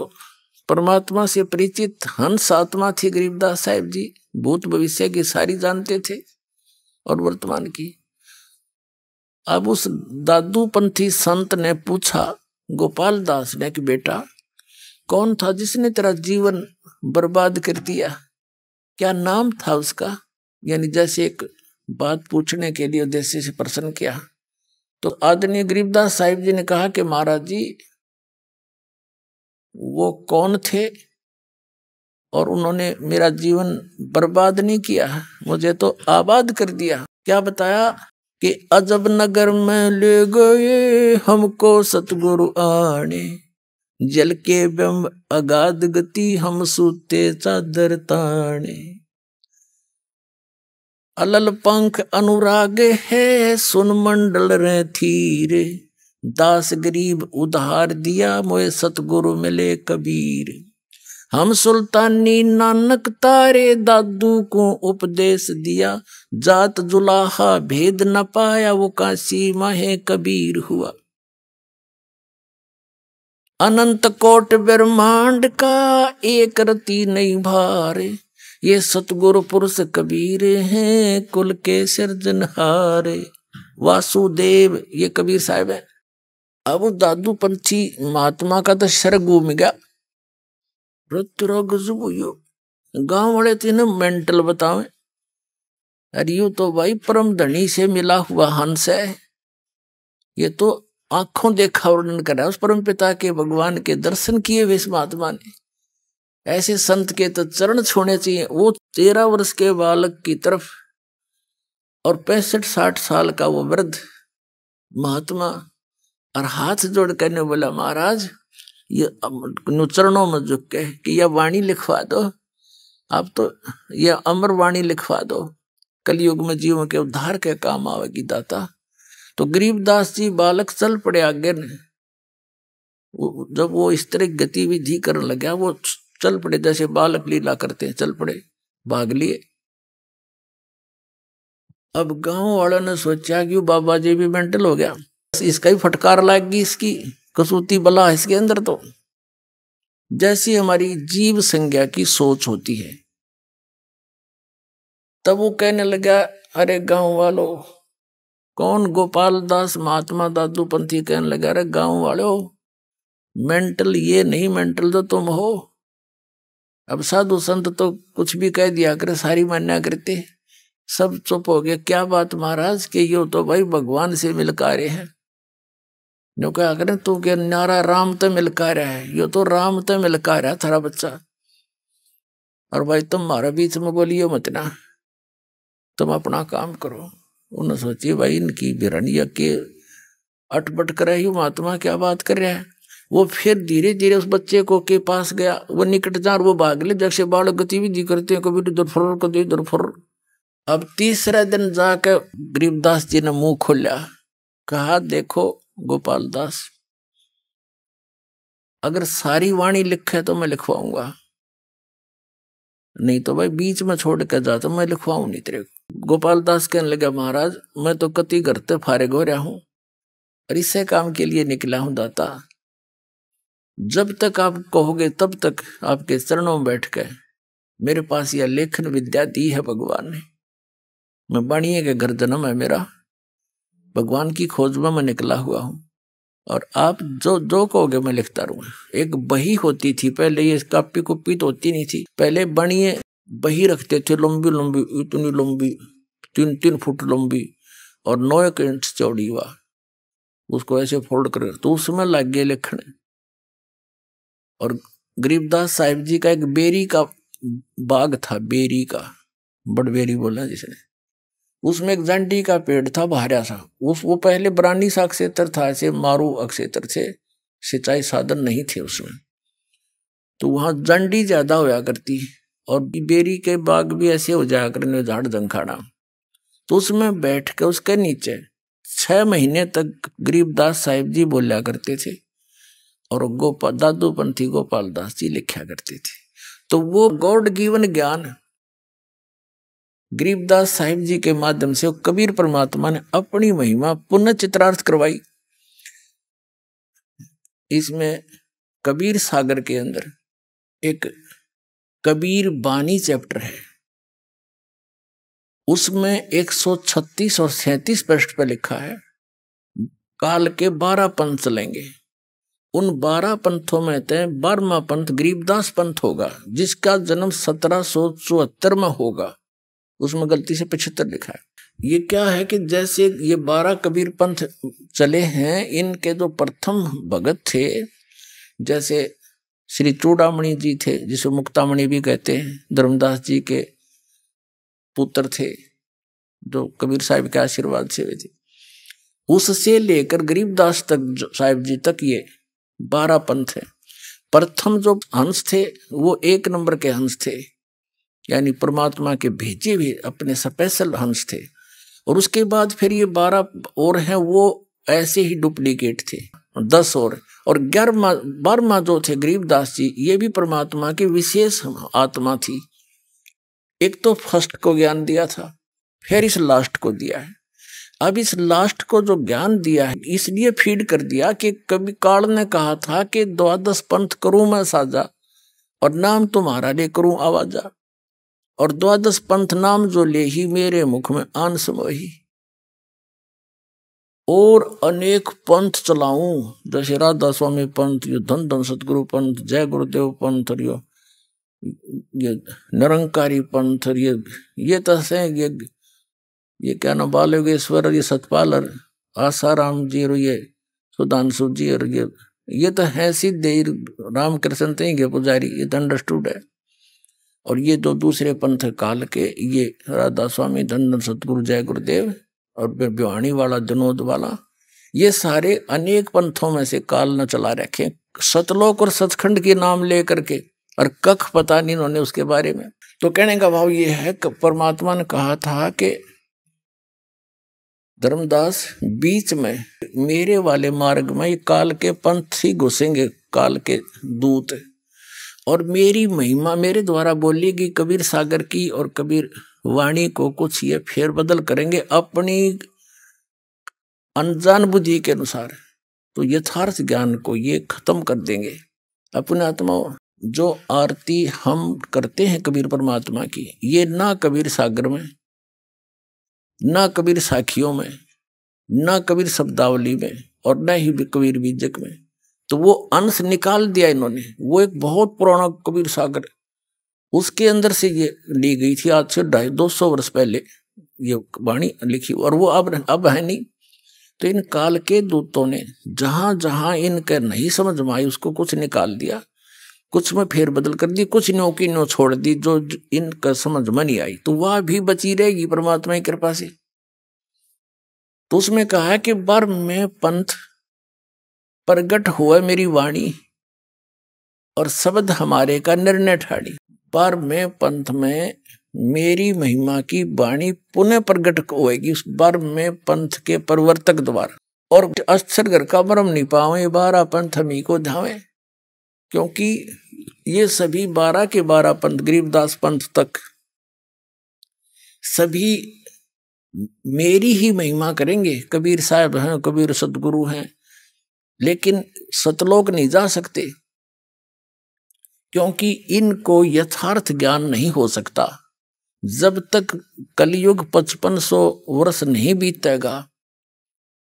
परमात्मा से परिचित हंस आत्मा थी गरीबदास साहेब जी भूत भविष्य की सारी जानते थे और वर्तमान की अब उस दादूपंथी संत ने पूछा गोपाल दास ने कि बेटा कौन था जिसने तेरा जीवन बर्बाद कर दिया क्या नाम था उसका यानी जैसे एक बात पूछने के लिए उद्देश्य से प्रश्न किया तो आदरणीय गरीबदास साहिब जी ने कहा कि महाराज जी वो कौन थे और उन्होंने मेरा जीवन बर्बाद नहीं किया मुझे तो आबाद कर दिया क्या बताया कि अजब नगर में ले गए हमको सतगुरु आने जल के ब्रह्म अगाध गति हम सूते चादर ताने अलल पंख अनुराग है सुन मंडल रे थीरे दास गरीब उधार दिया मोय सतगुरु मिले कबीर हम सुल्तानी नानक तारे दादू को उपदेश दिया जात जुलाहा भेद न पाया वो काशी माहे कबीर हुआ अनंत कोट ब्रह्मांड का एक रति नहीं भार ये सतगुरु पुरुष कबीर हैं कुल के सृजनहारे वासुदेव ये कबीर साहब है अब दादू पंथी महात्मा का तो शर घूम गया गांव वाले तीन तो मेंटल बतावे अरे यू तो भाई परम धनी से मिला हुआ हंस है ये तो आंखों देखा वर्णन करा उस परम पिता के भगवान के दर्शन किए हुए इस महात्मा ने ऐसे संत के तो चरण छोड़ने चाहिए वो तेरह वर्ष के बालक की तरफ और पैंसठ साठ साल का वो वृद्ध महात्मा और हाथ जोड़ करने बोला महाराज ये चरणों में झुक के कि यह वाणी लिखवा दो आप तो यह अमर वाणी लिखवा दो कलयुग में जीवों के उद्धार के काम आवेगी दाता तो गरीबदास जी बालक चल पड़े आगे जब वो इस तरह गतिविधि करने गया वो चल पड़े जैसे बालक लीला करते हैं चल पड़े भाग लिए अब गांव वालों ने सोचा कि बाबा जी भी मेंटल हो गया इसका ही फटकार लाएगी इसकी कसूती बला इसके अंदर तो जैसी हमारी जीव संज्ञा की सोच होती है तब वो कहने लगा अरे गांव वालों कौन गोपाल दास महात्मा दादू पंथी कहने लगा रहे गांव वाले मेंटल ये नहीं मेंटल तो तुम हो अब साधु संत तो कुछ भी कह दिया करे सारी मान्या करते सब चुप हो गया क्या बात महाराज के यो तो भाई भगवान से मिलका रहे हैं जो कह करे तू के नारा राम तो मिलका रहा है यो तो राम तो मिलका रहा थारा बच्चा और भाई तुम हमारा बीच में बोलियो मतना तुम अपना काम करो उन्होंने सोची भाई इनकी हिरण्य के अटपट कर रही महात्मा क्या बात कर रहा है वो फिर धीरे धीरे उस बच्चे को के पास गया वो निकट जा वो भाग ले जैसे बाल गतिविधि करते हैं कभी इधर फुर कभी इधर फुर अब तीसरे दिन जाकर गरीबदास जी ने मुंह खोलिया कहा देखो गोपाल दास अगर सारी वाणी लिखे तो मैं लिखवाऊंगा नहीं तो भाई बीच में छोड़ के जाता मैं लिखवाऊ नहीं तेरे को गोपाल दास कहने लगे महाराज मैं तो कति करते फारिग हो रहा हूं और इसे काम के लिए निकला हूं दाता जब तक आप कहोगे तब तक आपके चरणों में बैठ के मेरे पास यह लेखन विद्या दी है भगवान ने मैं बाणिए के घर जन्म है मेरा भगवान की खोज में मैं निकला हुआ हूं और आप जो जो कहोगे मैं लिखता रहूंगा एक बही होती थी पहले ये कापी कुपी तो होती नहीं थी पहले बनिए बही रखते थे लंबी लंबी इतनी लंबी तीन तीन फुट लंबी और नौ एक इंच चौड़ी हुआ उसको ऐसे फोल्ड कर तो उसमें लग गए लिखने और गरीबदास साहिब जी का एक बेरी का बाग था बेरी का बड़बेरी बोला जिसने उसमें एक जंडी का पेड़ था भारिया सा उस वो पहले बरानी सा अक्षेत्र था ऐसे मारू अक्षेत्र से सिंचाई साधन नहीं थे उसमें तो वहाँ जंडी ज़्यादा होया करती और बेरी के बाग भी ऐसे हो जाया करने झाड़ जंखाड़ा तो उसमें बैठ के उसके नीचे छह महीने तक गरीबदास साहिब जी बोलिया करते थे और गोपाल दादू पंथी गोपाल दास जी लिखा करते थे तो वो गॉड गिवन ज्ञान गरीबदास साहिब जी के माध्यम से कबीर परमात्मा ने अपनी महिमा पुनः चित्रार्थ करवाई इसमें कबीर सागर के अंदर एक कबीर बानी चैप्टर है उसमें 136 और सैतीस पृष्ठ पर लिखा है काल के बारह पंथ चलेंगे उन बारह पंथों में तय बारवा पंथ गरीबदास पंथ होगा जिसका जन्म सत्रह चौहत्तर में होगा उसमें गलती से पिछहत्तर लिखा है ये क्या है कि जैसे ये बारह कबीर पंथ चले हैं इनके जो तो प्रथम भगत थे जैसे श्री चूड़ामणि जी थे जिसे मुक्तामणि भी कहते हैं धर्मदास जी के पुत्र थे जो कबीर साहब के आशीर्वाद से हुए थे उससे लेकर गरीबदास तक साहिब जी तक ये बारह पंथ है प्रथम जो हंस थे वो एक नंबर के हंस थे यानी परमात्मा के भेजे हुए अपने स्पेशल हंस थे और उसके बाद फिर ये बारह और हैं वो ऐसे ही डुप्लीकेट थे दस और और ग्यारहवा बारहवा जो थे गरीबदास जी ये भी परमात्मा की विशेष आत्मा थी एक तो फर्स्ट को ज्ञान दिया था फिर इस लास्ट को दिया है अब इस लास्ट को जो ज्ञान दिया है इसलिए फीड कर दिया कि कभी काल ने कहा था कि द्वादश पंथ करूं मैं साजा और नाम तुम्हारा ले करूं आवाजा और द्वादश पंथ नाम जो ले ही मेरे मुख में आन समोही और अनेक पंथ चलाऊं जैसे राधा स्वामी पंथ यो धन धन सतगुरु पंथ जय गुरुदेव पंथ यो ये निरंकारी पंथ ये ये तो है ये ये क्या ना बाल योगेश्वर ये सतपाल आशा आसाराम जी और ये सुधांशु जी और ये ये तो है सीधे कृष्ण थे पुजारी ये तो अंडरस्टूड है और ये दो दूसरे पंथ काल के ये राधा स्वामी धनधन सतगुरु जय गुरुदेव और ब्योहानी वाला दिनोद वाला ये सारे अनेक पंथों में से काल न चला रखे सतलोक और सतखंड के नाम ले करके और कख पता नहीं उन्होंने उसके बारे में तो कहने का भाव ये है कि परमात्मा ने कहा था कि धर्मदास बीच में मेरे वाले मार्ग में ये काल के पंथ ही घुसेंगे काल के दूत और मेरी महिमा मेरे द्वारा बोली कि कबीर सागर की और कबीर वाणी को कुछ ये फेर बदल करेंगे अपनी अनजान बुद्धि के अनुसार तो यथार्थ ज्ञान को ये खत्म कर देंगे अपने आत्मा जो आरती हम करते हैं कबीर परमात्मा की ये ना कबीर सागर में ना कबीर साखियों में ना कबीर शब्दावली में और ना ही कबीर बीजक में तो वो अंश निकाल दिया इन्होंने वो एक बहुत पुराना कबीर सागर उसके अंदर से ये ली गई थी आज से ढाई दो सौ वर्ष पहले ये वाणी लिखी और वो अब अब है नहीं तो इन काल के दूतों ने जहां जहां इनके नहीं समझ में आई उसको कुछ निकाल दिया कुछ में फेर बदल कर दी कुछ न्यो की न्यो छोड़ दी जो इनका समझ में नहीं आई तो वह भी बची रहेगी परमात्मा की कृपा से तो उसमें कहा है कि बर में पंथ प्रगट हुआ मेरी वाणी और शब्द हमारे का निर्णय ठाड़ी पर मैं पंथ में मेरी महिमा की वाणी पुनः प्रगट होगी उस बार में पंथ के प्रवर्तक द्वारा और अस्थिर घर का बरम नहीं पावे बारह पंथ हमी को धावे क्योंकि ये सभी बारह के बारह पंथ गरीबदास पंथ तक सभी मेरी ही महिमा करेंगे कबीर साहब हैं कबीर सदगुरु हैं लेकिन सतलोक नहीं जा सकते क्योंकि इनको यथार्थ ज्ञान नहीं हो सकता जब तक कलयुग पचपन सौ वर्ष नहीं बीतेगा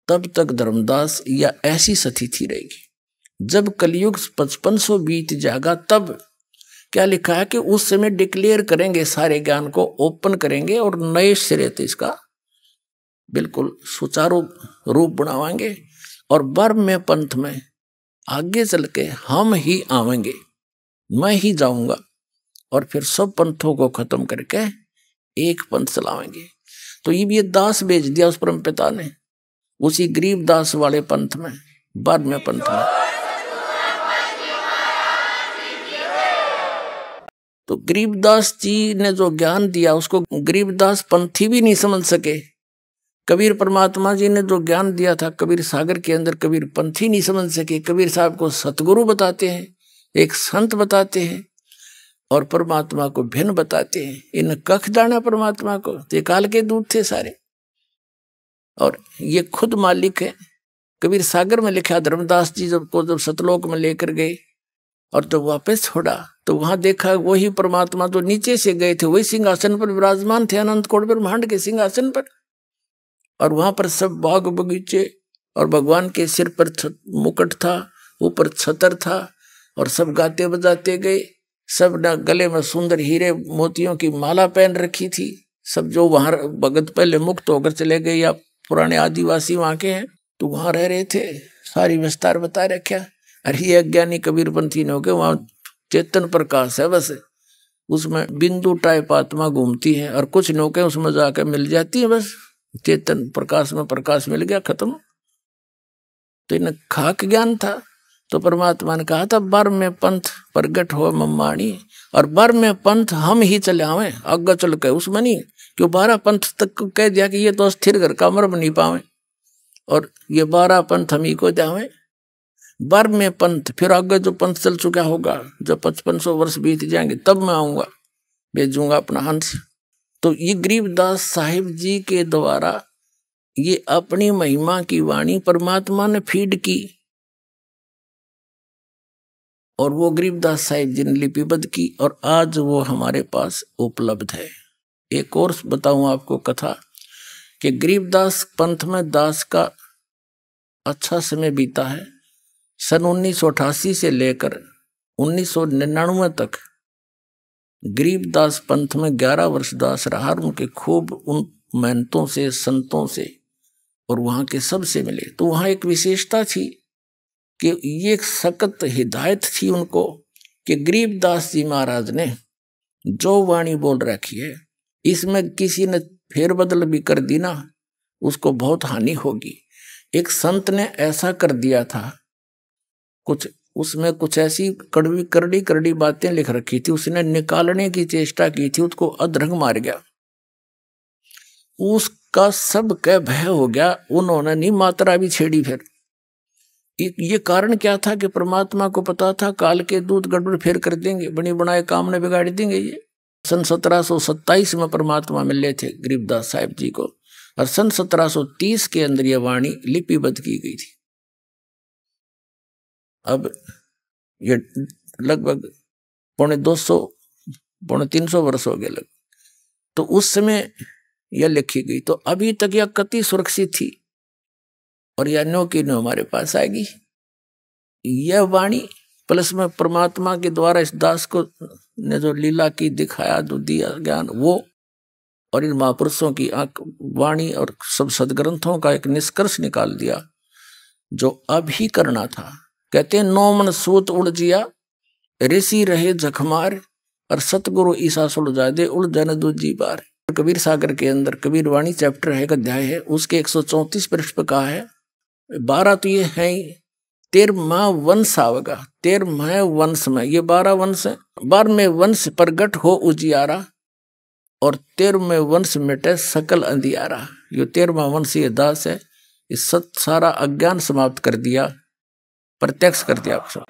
तब तक धर्मदास या ऐसी स्थिति रहेगी जब कलयुग पचपन सौ बीत जाएगा तब क्या लिखा है कि उस समय डिक्लेयर करेंगे सारे ज्ञान को ओपन करेंगे और नए सिरे तो इसका बिल्कुल सुचारू रूप बनावाएंगे और बर्ब में पंथ में आगे चल के हम ही आवेंगे मैं ही जाऊंगा और फिर सब पंथों को खत्म करके एक पंथ चलावेंगे तो ये भी दास भेज दिया उस परम पिता ने उसी गरीब दास वाले पंथ में बाद में पंथ में तो गरीबदास जी ने जो ज्ञान दिया उसको गरीबदास पंथी भी नहीं समझ सके कबीर परमात्मा जी ने जो ज्ञान दिया था कबीर सागर के अंदर कबीर पंथी नहीं समझ सके कबीर साहब को सतगुरु बताते हैं एक संत बताते हैं और परमात्मा को भिन्न बताते हैं इन कख दाना परमात्मा को ये काल के दूध थे सारे और ये खुद मालिक है कबीर सागर में लिखा धर्मदास जी जब को जब सतलोक में लेकर गए और जब वापस छोड़ा तो वहां देखा वही परमात्मा जो तो नीचे से गए थे वही सिंहासन पर विराजमान थे अनंत कोट ब्रह्मांड के सिंहासन पर और वहां पर सब बाग बगीचे और भगवान के सिर पर मुकुट था ऊपर छतर था और सब गाते बजाते गए सब न गले में सुंदर हीरे मोतियों की माला पहन रखी थी सब जो वहां भगत पहले मुक्त होकर चले गए या पुराने आदिवासी वहां के हैं तो वहां रह रहे थे सारी विस्तार बता रख्या अरे ये अज्ञानी कबीरपंथी ने हो गए वहां चेतन प्रकाश है बस उसमें बिंदु टाइप आत्मा घूमती है और कुछ नौके उसमें जाके मिल जाती है बस चेतन प्रकाश में प्रकाश मिल गया खत्म तो इन खाक ज्ञान था तो परमात्मा ने कहा था बर में पंथ प्रगट हो मम्माणी और बर में पंथ हम ही चले आवे आगे चल के उसमें नहीं क्यों बारह पंथ तक कह दिया कि ये तो अस्थिर घर का मर्म नहीं पावे और ये बारह पंथ हम ही को जावे बर में पंथ फिर आगे जो पंथ चल चुका होगा जब पचपन सौ वर्ष बीत जाएंगे तब मैं आऊंगा भेजूंगा अपना हंस तो ये गरीबदास साहिब जी के द्वारा ये अपनी महिमा की वाणी परमात्मा ने फीड की और वो गरीबदास साहिब जी ने लिपिबद्ध की और आज वो हमारे पास उपलब्ध है एक और बताऊं आपको कथा कि गरीबदास पंथ में दास का अच्छा समय बीता है सन उन्नीस से लेकर 1999 तक गरीबदास पंथ में ग्यारह वर्ष दास रहा उनके खूब उन मेहनतों से संतों से और वहाँ के सब से मिले तो वहाँ एक विशेषता थी कि ये सख्त हिदायत थी उनको कि गरीबदास जी महाराज ने जो वाणी बोल रखी है इसमें किसी ने फेरबदल भी कर दी ना उसको बहुत हानि होगी एक संत ने ऐसा कर दिया था कुछ उसमें कुछ ऐसी कड़वी करड़ी करड़ी बातें लिख रखी थी उसने निकालने की चेष्टा की थी उसको अधरंग मार गया उसका सब कह भय हो गया उन्होंने नहीं मात्रा भी छेड़ी फिर ये कारण क्या था कि परमात्मा को पता था काल के दूध गड़बड़ फेर कर देंगे बनी बनाए काम ने बिगाड़ देंगे ये सन सत्रह में परमात्मा मिले थे गरीबदास साहेब जी को और सन सत्रह के अंदर यह वाणी लिपिबद्ध की गई थी अब ये लगभग पौने दो सौ पौने तीन सौ वर्ष हो गए लग तो उस समय यह लिखी गई तो अभी तक यह कति सुरक्षित थी और यह नो की नो हमारे पास आएगी यह वाणी प्लस में परमात्मा के द्वारा इस दास को ने जो लीला की दिखाया जो दिया ज्ञान वो और इन महापुरुषों की आंख वाणी और सब सदग्रंथों का एक निष्कर्ष निकाल दिया जो अभी करना था कहते हैं नोमन सूत उड़ जिया ऋषि रहे जखमार और सतगुरु ईसा सुल जायदे उड़ जन दूजी बार कबीर सागर के अंदर कबीर वाणी चैप्टर है अध्याय है उसके चौतीस पृष्ठ पर कहा है बारह तो ये है ही तेर माह वंश आवेगा तेर माह वंश में ये बारह वंश है बार में वंश प्रगट हो उजियारा और तेर में वंश मिटे सकल अंधियारा ये तेरवा वंश ये दास है इस सत सारा अज्ञान समाप्त कर दिया प्रत्यक्ष कर दिया उसको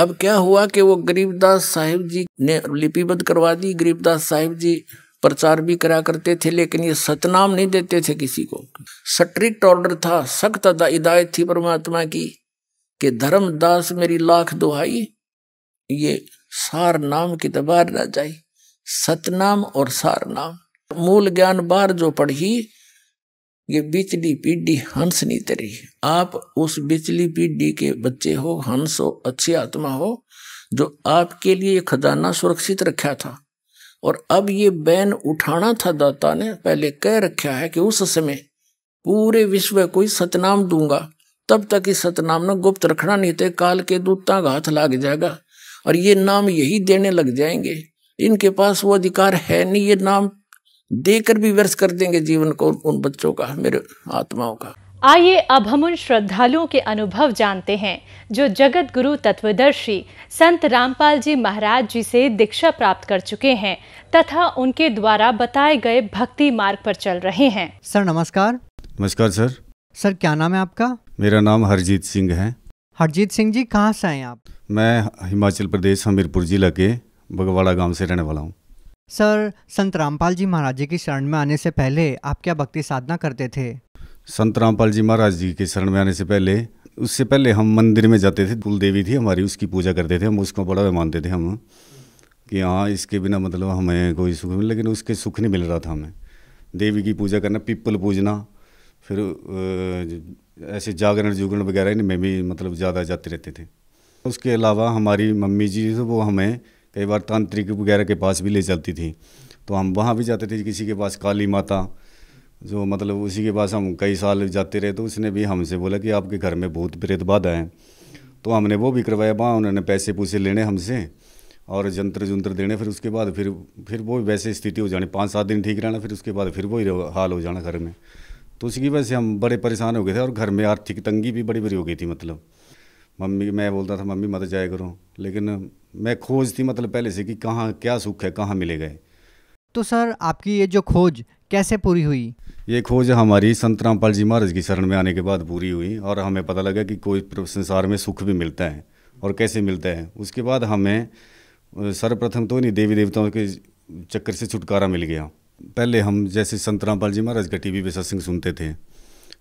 अब क्या हुआ कि वो गरीबदास साहिब जी ने लिपिबद्ध करवा दी गरीबदास साहिब जी प्रचार भी करा करते थे लेकिन ये सतनाम नहीं देते थे किसी को स्ट्रिक्ट ऑर्डर था सख्त हिदायत थी परमात्मा की कि धर्मदास मेरी लाख दुहाई ये सार नाम की दबार ना जाए सतनाम और सार नाम मूल ज्ञान बार जो पढ़ी ये बिचली पीढ़ी हंस नहीं तरी आप उस बिचली पीढ़ी के बच्चे हो हंस हो अच्छी आत्मा हो जो आपके लिए खजाना सुरक्षित रखा था और अब ये बैन उठाना था दाता ने पहले कह रखा है कि उस समय पूरे विश्व को ही सतनाम दूंगा तब तक इस सतनाम ने गुप्त रखना नहीं थे तो काल के दूता का हाथ लाग जाएगा और ये नाम यही देने लग जाएंगे इनके पास वो अधिकार है नहीं ये नाम देकर भी व्यर्थ कर देंगे जीवन को उन बच्चों का मेरे आत्माओं का आइए अब हम उन श्रद्धालुओं के अनुभव जानते हैं जो जगत गुरु तत्वदर्शी संत रामपाल जी महाराज जी से दीक्षा प्राप्त कर चुके हैं तथा उनके द्वारा बताए गए भक्ति मार्ग पर चल रहे हैं सर नमस्कार नमस्कार सर सर क्या नाम है आपका मेरा नाम हरजीत सिंह है हरजीत सिंह जी कहाँ से आए आप मैं हिमाचल प्रदेश हमीरपुर जिला के बगवाड़ा गाँव से रहने वाला हूँ सर संत रामपाल जी महाराज जी की शरण में आने से पहले आप क्या भक्ति साधना करते थे संत रामपाल जी महाराज जी के शरण में आने से पहले उससे पहले हम मंदिर में जाते थे कुल देवी थी हमारी उसकी पूजा करते थे हम उसको बड़ा मानते थे हम कि हाँ इसके बिना मतलब हमें कोई सुख नहीं लेकिन उसके सुख नहीं मिल रहा था हमें देवी की पूजा करना पीपल पूजना फिर ऐसे जागरण जुगरण वगैरह इनमें भी मतलब ज़्यादा जाते रहते थे उसके अलावा हमारी मम्मी जी वो हमें कई बार तांत्रिक वगैरह के पास भी ले चलती थी तो हम वहाँ भी जाते थे किसी के पास काली माता जो मतलब उसी के पास हम कई साल जाते रहे तो उसने भी हमसे बोला कि आपके घर में भूत प्रेत बाधा है तो हमने वो भी करवाया वहाँ उन्होंने पैसे पूसे लेने हमसे और जंत्र जुंत्र देने फिर उसके बाद फिर फिर वो वैसे स्थिति हो जानी पाँच सात दिन ठीक रहना फिर उसके बाद फिर वही हाल हो जाना घर में तो उसकी वजह से हम बड़े परेशान हो गए थे और घर में आर्थिक तंगी भी बड़ी बड़ी हो गई थी मतलब मम्मी मैं बोलता था मम्मी मत जाया करो लेकिन मैं खोज थी मतलब पहले से कि कहाँ क्या सुख है कहाँ मिले गए तो सर आपकी ये जो खोज कैसे पूरी हुई ये खोज हमारी संत रामपाल जी महाराज की शरण में आने के बाद पूरी हुई और हमें पता लगा कि कोई संसार में सुख भी मिलता है और कैसे मिलता है उसके बाद हमें सर्वप्रथम तो नहीं देवी देवताओं के चक्कर से छुटकारा मिल गया पहले हम जैसे संत रामपाल जी महाराज का टीवी पर सत्संग सुनते थे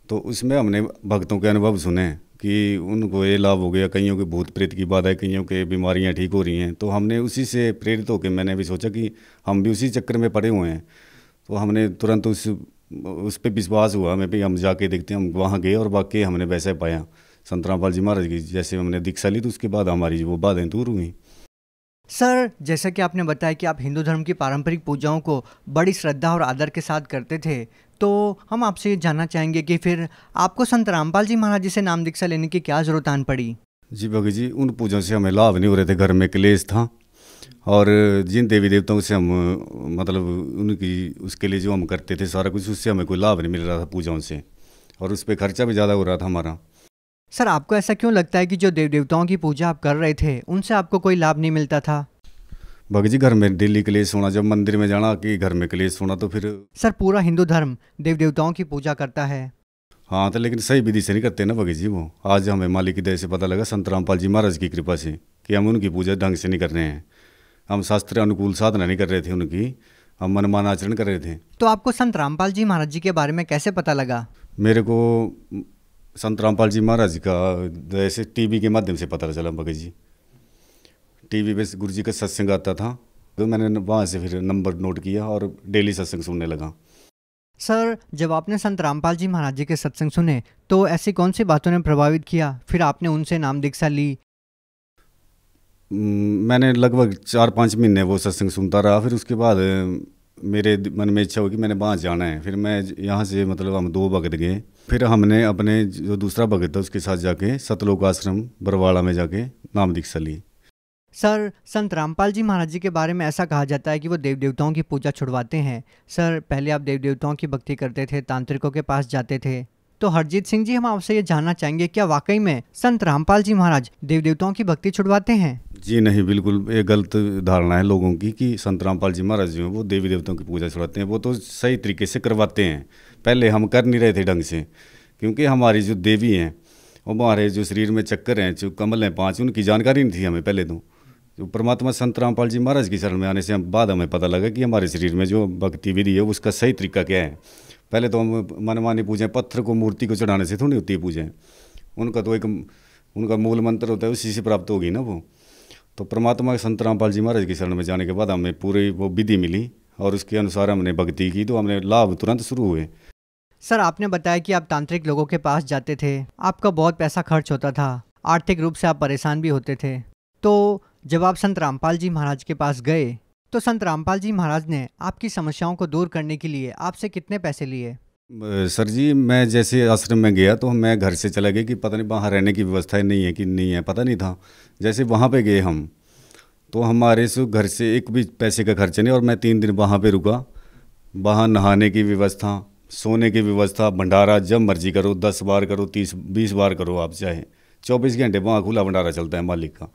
तो उसमें हमने भक्तों के अनुभव सुने कि उनको ये लाभ हो गया कईयों के भूत प्रेत की बात है कईयों के बीमारियां ठीक हो रही हैं तो हमने उसी से प्रेरित होकर मैंने भी सोचा कि हम भी उसी चक्कर में पड़े हुए हैं तो हमने तुरंत उस उस पर विश्वास हुआ हमें भी हम जाके देखते हैं हम वहाँ गए और वाकई हमने वैसे पाया रामपाल जी महाराज की जैसे हमने दीक्षा ली तो उसके बाद हमारी वो बातें दूर हुई सर जैसा कि आपने बताया कि आप हिंदू धर्म की पारंपरिक पूजाओं को बड़ी श्रद्धा और आदर के साथ करते थे तो हम आपसे ये जानना चाहेंगे कि फिर आपको संत रामपाल जी महाराज जी से नाम दीक्षा लेने की क्या ज़रूरत आन पड़ी जी भगत जी उन पूजों से हमें लाभ नहीं हो रहे थे घर में क्लेश था और जिन देवी देवताओं से हम मतलब उनकी उसके लिए जो हम करते थे सारा कुछ उससे हमें कोई लाभ नहीं मिल रहा था पूजाओं से और उस पर खर्चा भी ज़्यादा हो रहा था हमारा सर आपको ऐसा क्यों लगता है कि जो देव देवताओं की पूजा आप कर रहे थे उनसे आपको कोई लाभ नहीं मिलता था भगत जी घर में डेली क्लेश होना जब मंदिर में जाना कि घर में क्लेश होना तो फिर सर पूरा हिंदू धर्म देव देवताओं की पूजा करता है हाँ तो लेकिन सही विधि से नहीं करते ना भगत जी वो आज हमें मालिक की दया से पता लगा संत रामपाल जी महाराज की कृपा से कि हम उनकी पूजा ढंग से नहीं कर रहे हैं हम शास्त्र अनुकूल साधना नहीं कर रहे थे उनकी हम मनमान आचरण कर रहे थे तो आपको संत रामपाल जी महाराज जी के बारे में कैसे पता लगा मेरे को संत रामपाल जी महाराज का जैसे टीवी के माध्यम से पता चला भगत जी टीवी पे गुरु जी का सत्संग आता था तो मैंने वहाँ से फिर नंबर नोट किया और डेली सत्संग सुनने लगा सर जब आपने संत रामपाल जी महाराज जी के सत्संग सुने तो ऐसी कौन सी बातों ने प्रभावित किया फिर आपने उनसे नाम दीक्षा ली मैंने लगभग चार पाँच महीने वो सत्संग सुनता रहा फिर उसके बाद मेरे मन में इच्छा हो कि मैंने वहाँ जाना है फिर मैं यहाँ से मतलब हम दो भगत गए फिर हमने अपने जो दूसरा भगत था उसके साथ जाके सतलोक आश्रम बरवाड़ा में जाके नाम दीक्षा ली सर संत रामपाल जी महाराज जी के बारे में ऐसा कहा जाता है कि वो देव देवताओं की पूजा छुड़वाते हैं सर पहले आप देव देवताओं की भक्ति करते थे तांत्रिकों के पास जाते थे तो हरजीत सिंह जी हम आपसे ये जानना चाहेंगे क्या वाकई में संत रामपाल जी महाराज देव देवताओं की भक्ति छुड़वाते हैं जी नहीं बिल्कुल ये गलत धारणा है लोगों की कि संत रामपाल जी महाराज जी वो देवी देवताओं की पूजा छुड़वाते हैं वो तो सही तरीके से करवाते हैं पहले हम कर नहीं रहे थे ढंग से क्योंकि हमारी जो देवी हैं वो हमारे जो शरीर में चक्कर हैं जो कमल हैं पाँच उनकी जानकारी नहीं थी हमें पहले तो तो परमात्मा संत रामपाल जी महाराज की शरण में आने से हम बाद हमें पता लगा कि हमारे शरीर में जो भक्ति विधि है उसका सही तरीका क्या है पहले तो हम मनमानी पूजें पत्थर को मूर्ति को चढ़ाने से थोड़ी होती है पूजें उनका तो एक उनका मूल मंत्र होता है उसी से प्राप्त होगी ना वो तो परमात्मा संत रामपाल जी महाराज की शरण में जाने के बाद हमें पूरी वो विधि मिली और उसके अनुसार हमने भक्ति की तो हमने लाभ तुरंत शुरू हुए सर आपने बताया कि आप तांत्रिक लोगों के पास जाते थे आपका बहुत पैसा खर्च होता था आर्थिक रूप से आप परेशान भी होते थे तो जब आप संत रामपाल जी महाराज के पास गए तो संत रामपाल जी महाराज ने आपकी समस्याओं को दूर करने के लिए आपसे कितने पैसे लिए सर जी मैं जैसे आश्रम में गया तो मैं घर से चला गया कि पता नहीं वहाँ रहने की व्यवस्था नहीं है कि नहीं है पता नहीं था जैसे वहाँ पे गए हम तो हमारे से घर से एक भी पैसे का खर्चा नहीं और मैं तीन दिन वहाँ पे रुका वहाँ नहाने की व्यवस्था सोने की व्यवस्था भंडारा जब मर्जी करो दस बार करो तीस बीस बार करो आप चाहे चौबीस घंटे वहाँ खुला भंडारा चलता है मालिक का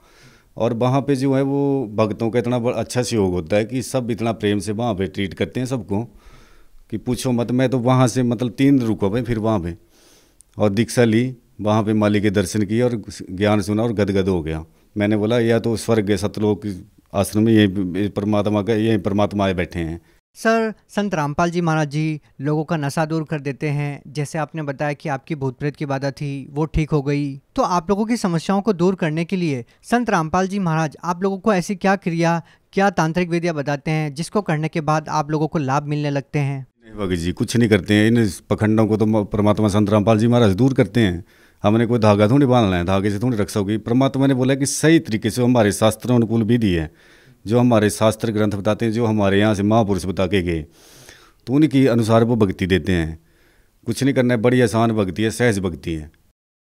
और वहाँ पे जो है वो भक्तों का इतना अच्छा सहयोग होता है कि सब इतना प्रेम से वहाँ पे ट्रीट करते हैं सबको कि पूछो मत मैं तो वहाँ से मतलब तीन रुको भाई फिर वहाँ पे और दीक्षा ली वहाँ पे माली के दर्शन किए और ज्ञान सुना और गदगद हो गया मैंने बोला या तो स्वर्ग सतलोक आश्रम में यहीं परमात्मा का यहीं परमात्मा आए बैठे हैं सर संत रामपाल जी महाराज जी लोगों का नशा दूर कर देते हैं जैसे आपने बताया कि आपकी भूत प्रेत की बाधा थी वो ठीक हो गई तो आप लोगों की समस्याओं को दूर करने के लिए संत रामपाल जी महाराज आप लोगों को ऐसी क्या क्रिया क्या तांत्रिक विद्या बताते हैं जिसको करने के बाद आप लोगों को लाभ मिलने लगते हैं भगत जी कुछ नहीं करते हैं इन पखंडों को तो परमात्मा संत रामपाल जी महाराज दूर करते हैं हमने कोई धागा थोड़ी बांधना है धागे से थोड़ी रक्षा होगी परमात्मा ने बोला कि सही तरीके से हमारे शास्त्रों अनुकूल भी दी है जो हमारे शास्त्र ग्रंथ बताते हैं जो हमारे यहाँ से महापुरुष बता के गए तो उनके अनुसार वो भक्ति देते हैं कुछ नहीं करना है बड़ी आसान भक्ति है सहज भक्ति है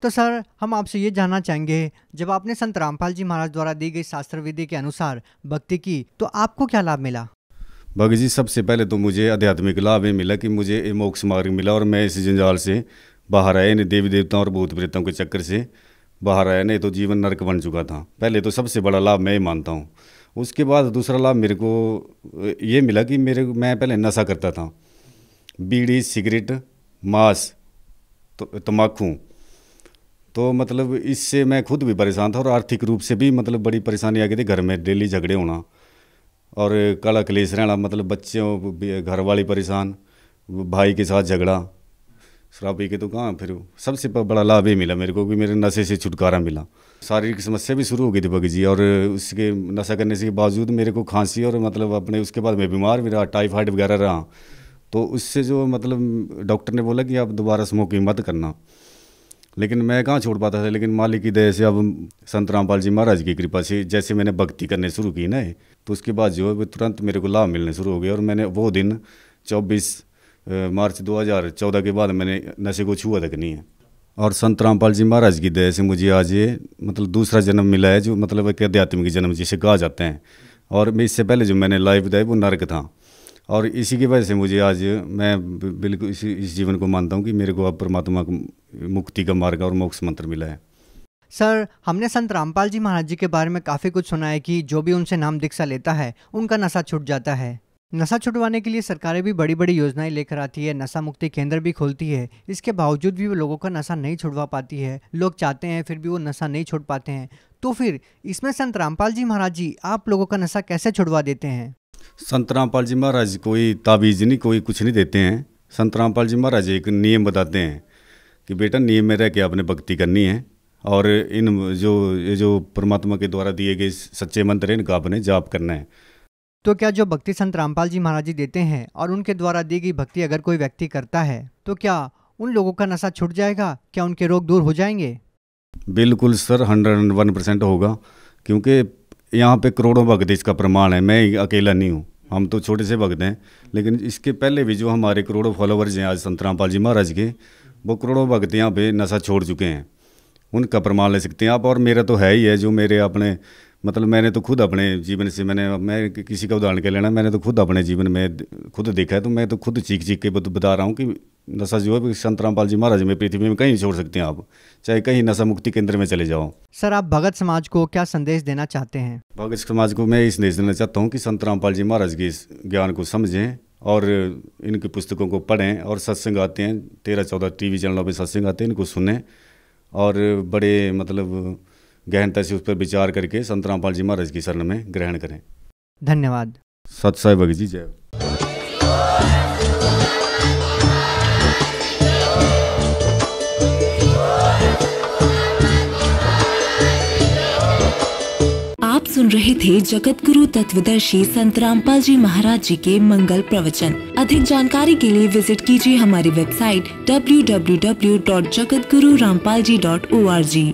तो सर हम आपसे ये जानना चाहेंगे जब आपने संत रामपाल जी महाराज द्वारा दी गई शास्त्र विधि के अनुसार भक्ति की तो आपको क्या लाभ मिला भगत जी सबसे पहले तो मुझे आध्यात्मिक लाभ ये मिला कि मुझे ये मोक्ष मार्ग मिला और मैं इस जंजाल से बाहर आया नहीं देवी देवताओं और भूत प्रेतों के चक्कर से बाहर आया नहीं तो जीवन नरक बन चुका था पहले तो सबसे बड़ा लाभ मैं ही मानता हूँ उसके बाद दूसरा लाभ मेरे को ये मिला कि मेरे मैं पहले नशा करता था बीड़ी सिगरेट मांस तो, तम्बाकू तो मतलब इससे मैं खुद भी परेशान था और आर्थिक रूप से भी मतलब बड़ी परेशानी आ गई थी घर में डेली झगड़े होना और काला कलेश रहना मतलब बच्चों घर वाली परेशान भाई के साथ झगड़ा शराब पी के तो कहाँ फिर सबसे बड़ा लाभ ये मिला मेरे को कि मेरे नशे से छुटकारा मिला शारीरिक समस्या भी शुरू हो गई थी बगी जी और उसके नशा करने के बावजूद मेरे को खांसी और मतलब अपने उसके बाद मैं बीमार भी रहा टाइफाइड वगैरह रहा तो उससे जो मतलब डॉक्टर ने बोला कि आप दोबारा स्मोकिंग मत करना लेकिन मैं कहाँ छोड़ पाता था लेकिन मालिक की दया से अब संत रामपाल जी महाराज की कृपा से जैसे मैंने भक्ति करने शुरू की ना तो उसके बाद जो है तुरंत मेरे को लाभ मिलने शुरू हो गए और मैंने वो दिन चौबीस मार्च 2014 के बाद मैंने नशे को छुआ तक नहीं है और संत रामपाल जी महाराज की दया से मुझे आज ये मतलब दूसरा जन्म मिला है जो मतलब एक आध्यात्मिक जन्म जिसे कहा जाते हैं और मैं इससे पहले जो मैंने लाइफ दाई वो नर्क था और इसी की वजह से मुझे आज मैं बिल्कुल इसी इस जीवन को मानता हूँ कि मेरे को अब परमात्मा को मुक्ति का मार्ग और मोक्ष मंत्र मिला है सर हमने संत रामपाल जी महाराज जी के बारे में काफ़ी कुछ सुना है कि जो भी उनसे नाम दीक्षा लेता है उनका नशा छूट जाता है नशा छुटवाने के लिए सरकारें भी बड़ी बड़ी योजनाएं लेकर आती है नशा मुक्ति केंद्र भी खोलती है इसके बावजूद भी वो लोगों का नशा नहीं छुड़वा पाती है लोग चाहते हैं फिर भी वो नशा नहीं छोड़ पाते हैं तो फिर इसमें संत रामपाल जी महाराज जी आप लोगों का नशा कैसे छुड़वा देते हैं संत रामपाल जी महाराज कोई ताबीज नहीं कोई कुछ नहीं देते हैं संत रामपाल जी महाराज एक नियम बताते हैं कि बेटा नियम में रह के आपने भक्ति करनी है और इन जो ये जो परमात्मा के द्वारा दिए गए सच्चे मंत्र हैं इनका आपने जाप करना है तो क्या जो भक्ति संत रामपाल जी महाराज जी देते हैं और उनके द्वारा दी गई भक्ति अगर कोई व्यक्ति करता है तो क्या उन लोगों का नशा छूट जाएगा क्या उनके रोग दूर हो जाएंगे बिल्कुल sir hundred and one percent होगा क्योंकि यहाँ पे करोड़ों भक्त इसका प्रमाण है मैं अकेला नहीं हूँ हम तो छोटे से भक्त हैं लेकिन इसके पहले भी जो हमारे करोड़ों फॉलोवर्स हैं आज संत रामपाल जी महाराज के वो करोड़ों भक्त यहाँ पे नशा छोड़ चुके हैं उनका प्रमाण ले सकते हैं आप और मेरा तो है ही है जो मेरे अपने मतलब मैंने तो खुद अपने जीवन से मैंने मैं किसी का उदाहरण के लेना मैंने तो खुद अपने जीवन में खुद देखा है तो मैं तो खुद चीख चीख के बता रहा हूँ कि नशा जो है संत रामपाल जी महाराज में पृथ्वी में कहीं छोड़ सकते हैं आप चाहे कहीं नशा मुक्ति केंद्र में चले जाओ सर आप भगत समाज को क्या संदेश देना चाहते हैं भगत समाज को मैं ये संदेश देना चाहता हूँ कि संत रामपाल जी महाराज के इस ज्ञान को समझें और इनकी पुस्तकों को पढ़ें और सत्संग आते हैं तेरह चौदह टीवी चैनलों पर सत्संग आते हैं इनको सुने और बड़े मतलब गहनता से उस पर विचार करके संत रामपाल जी महाराज की शरण में ग्रहण करें धन्यवाद सत साहेब जी जय आप सुन रहे थे जगत गुरु तत्वदर्शी संत रामपाल जी महाराज जी के मंगल प्रवचन अधिक जानकारी के लिए विजिट कीजिए हमारी website W W W dot Jagat Guru Rampal ji dot O R जी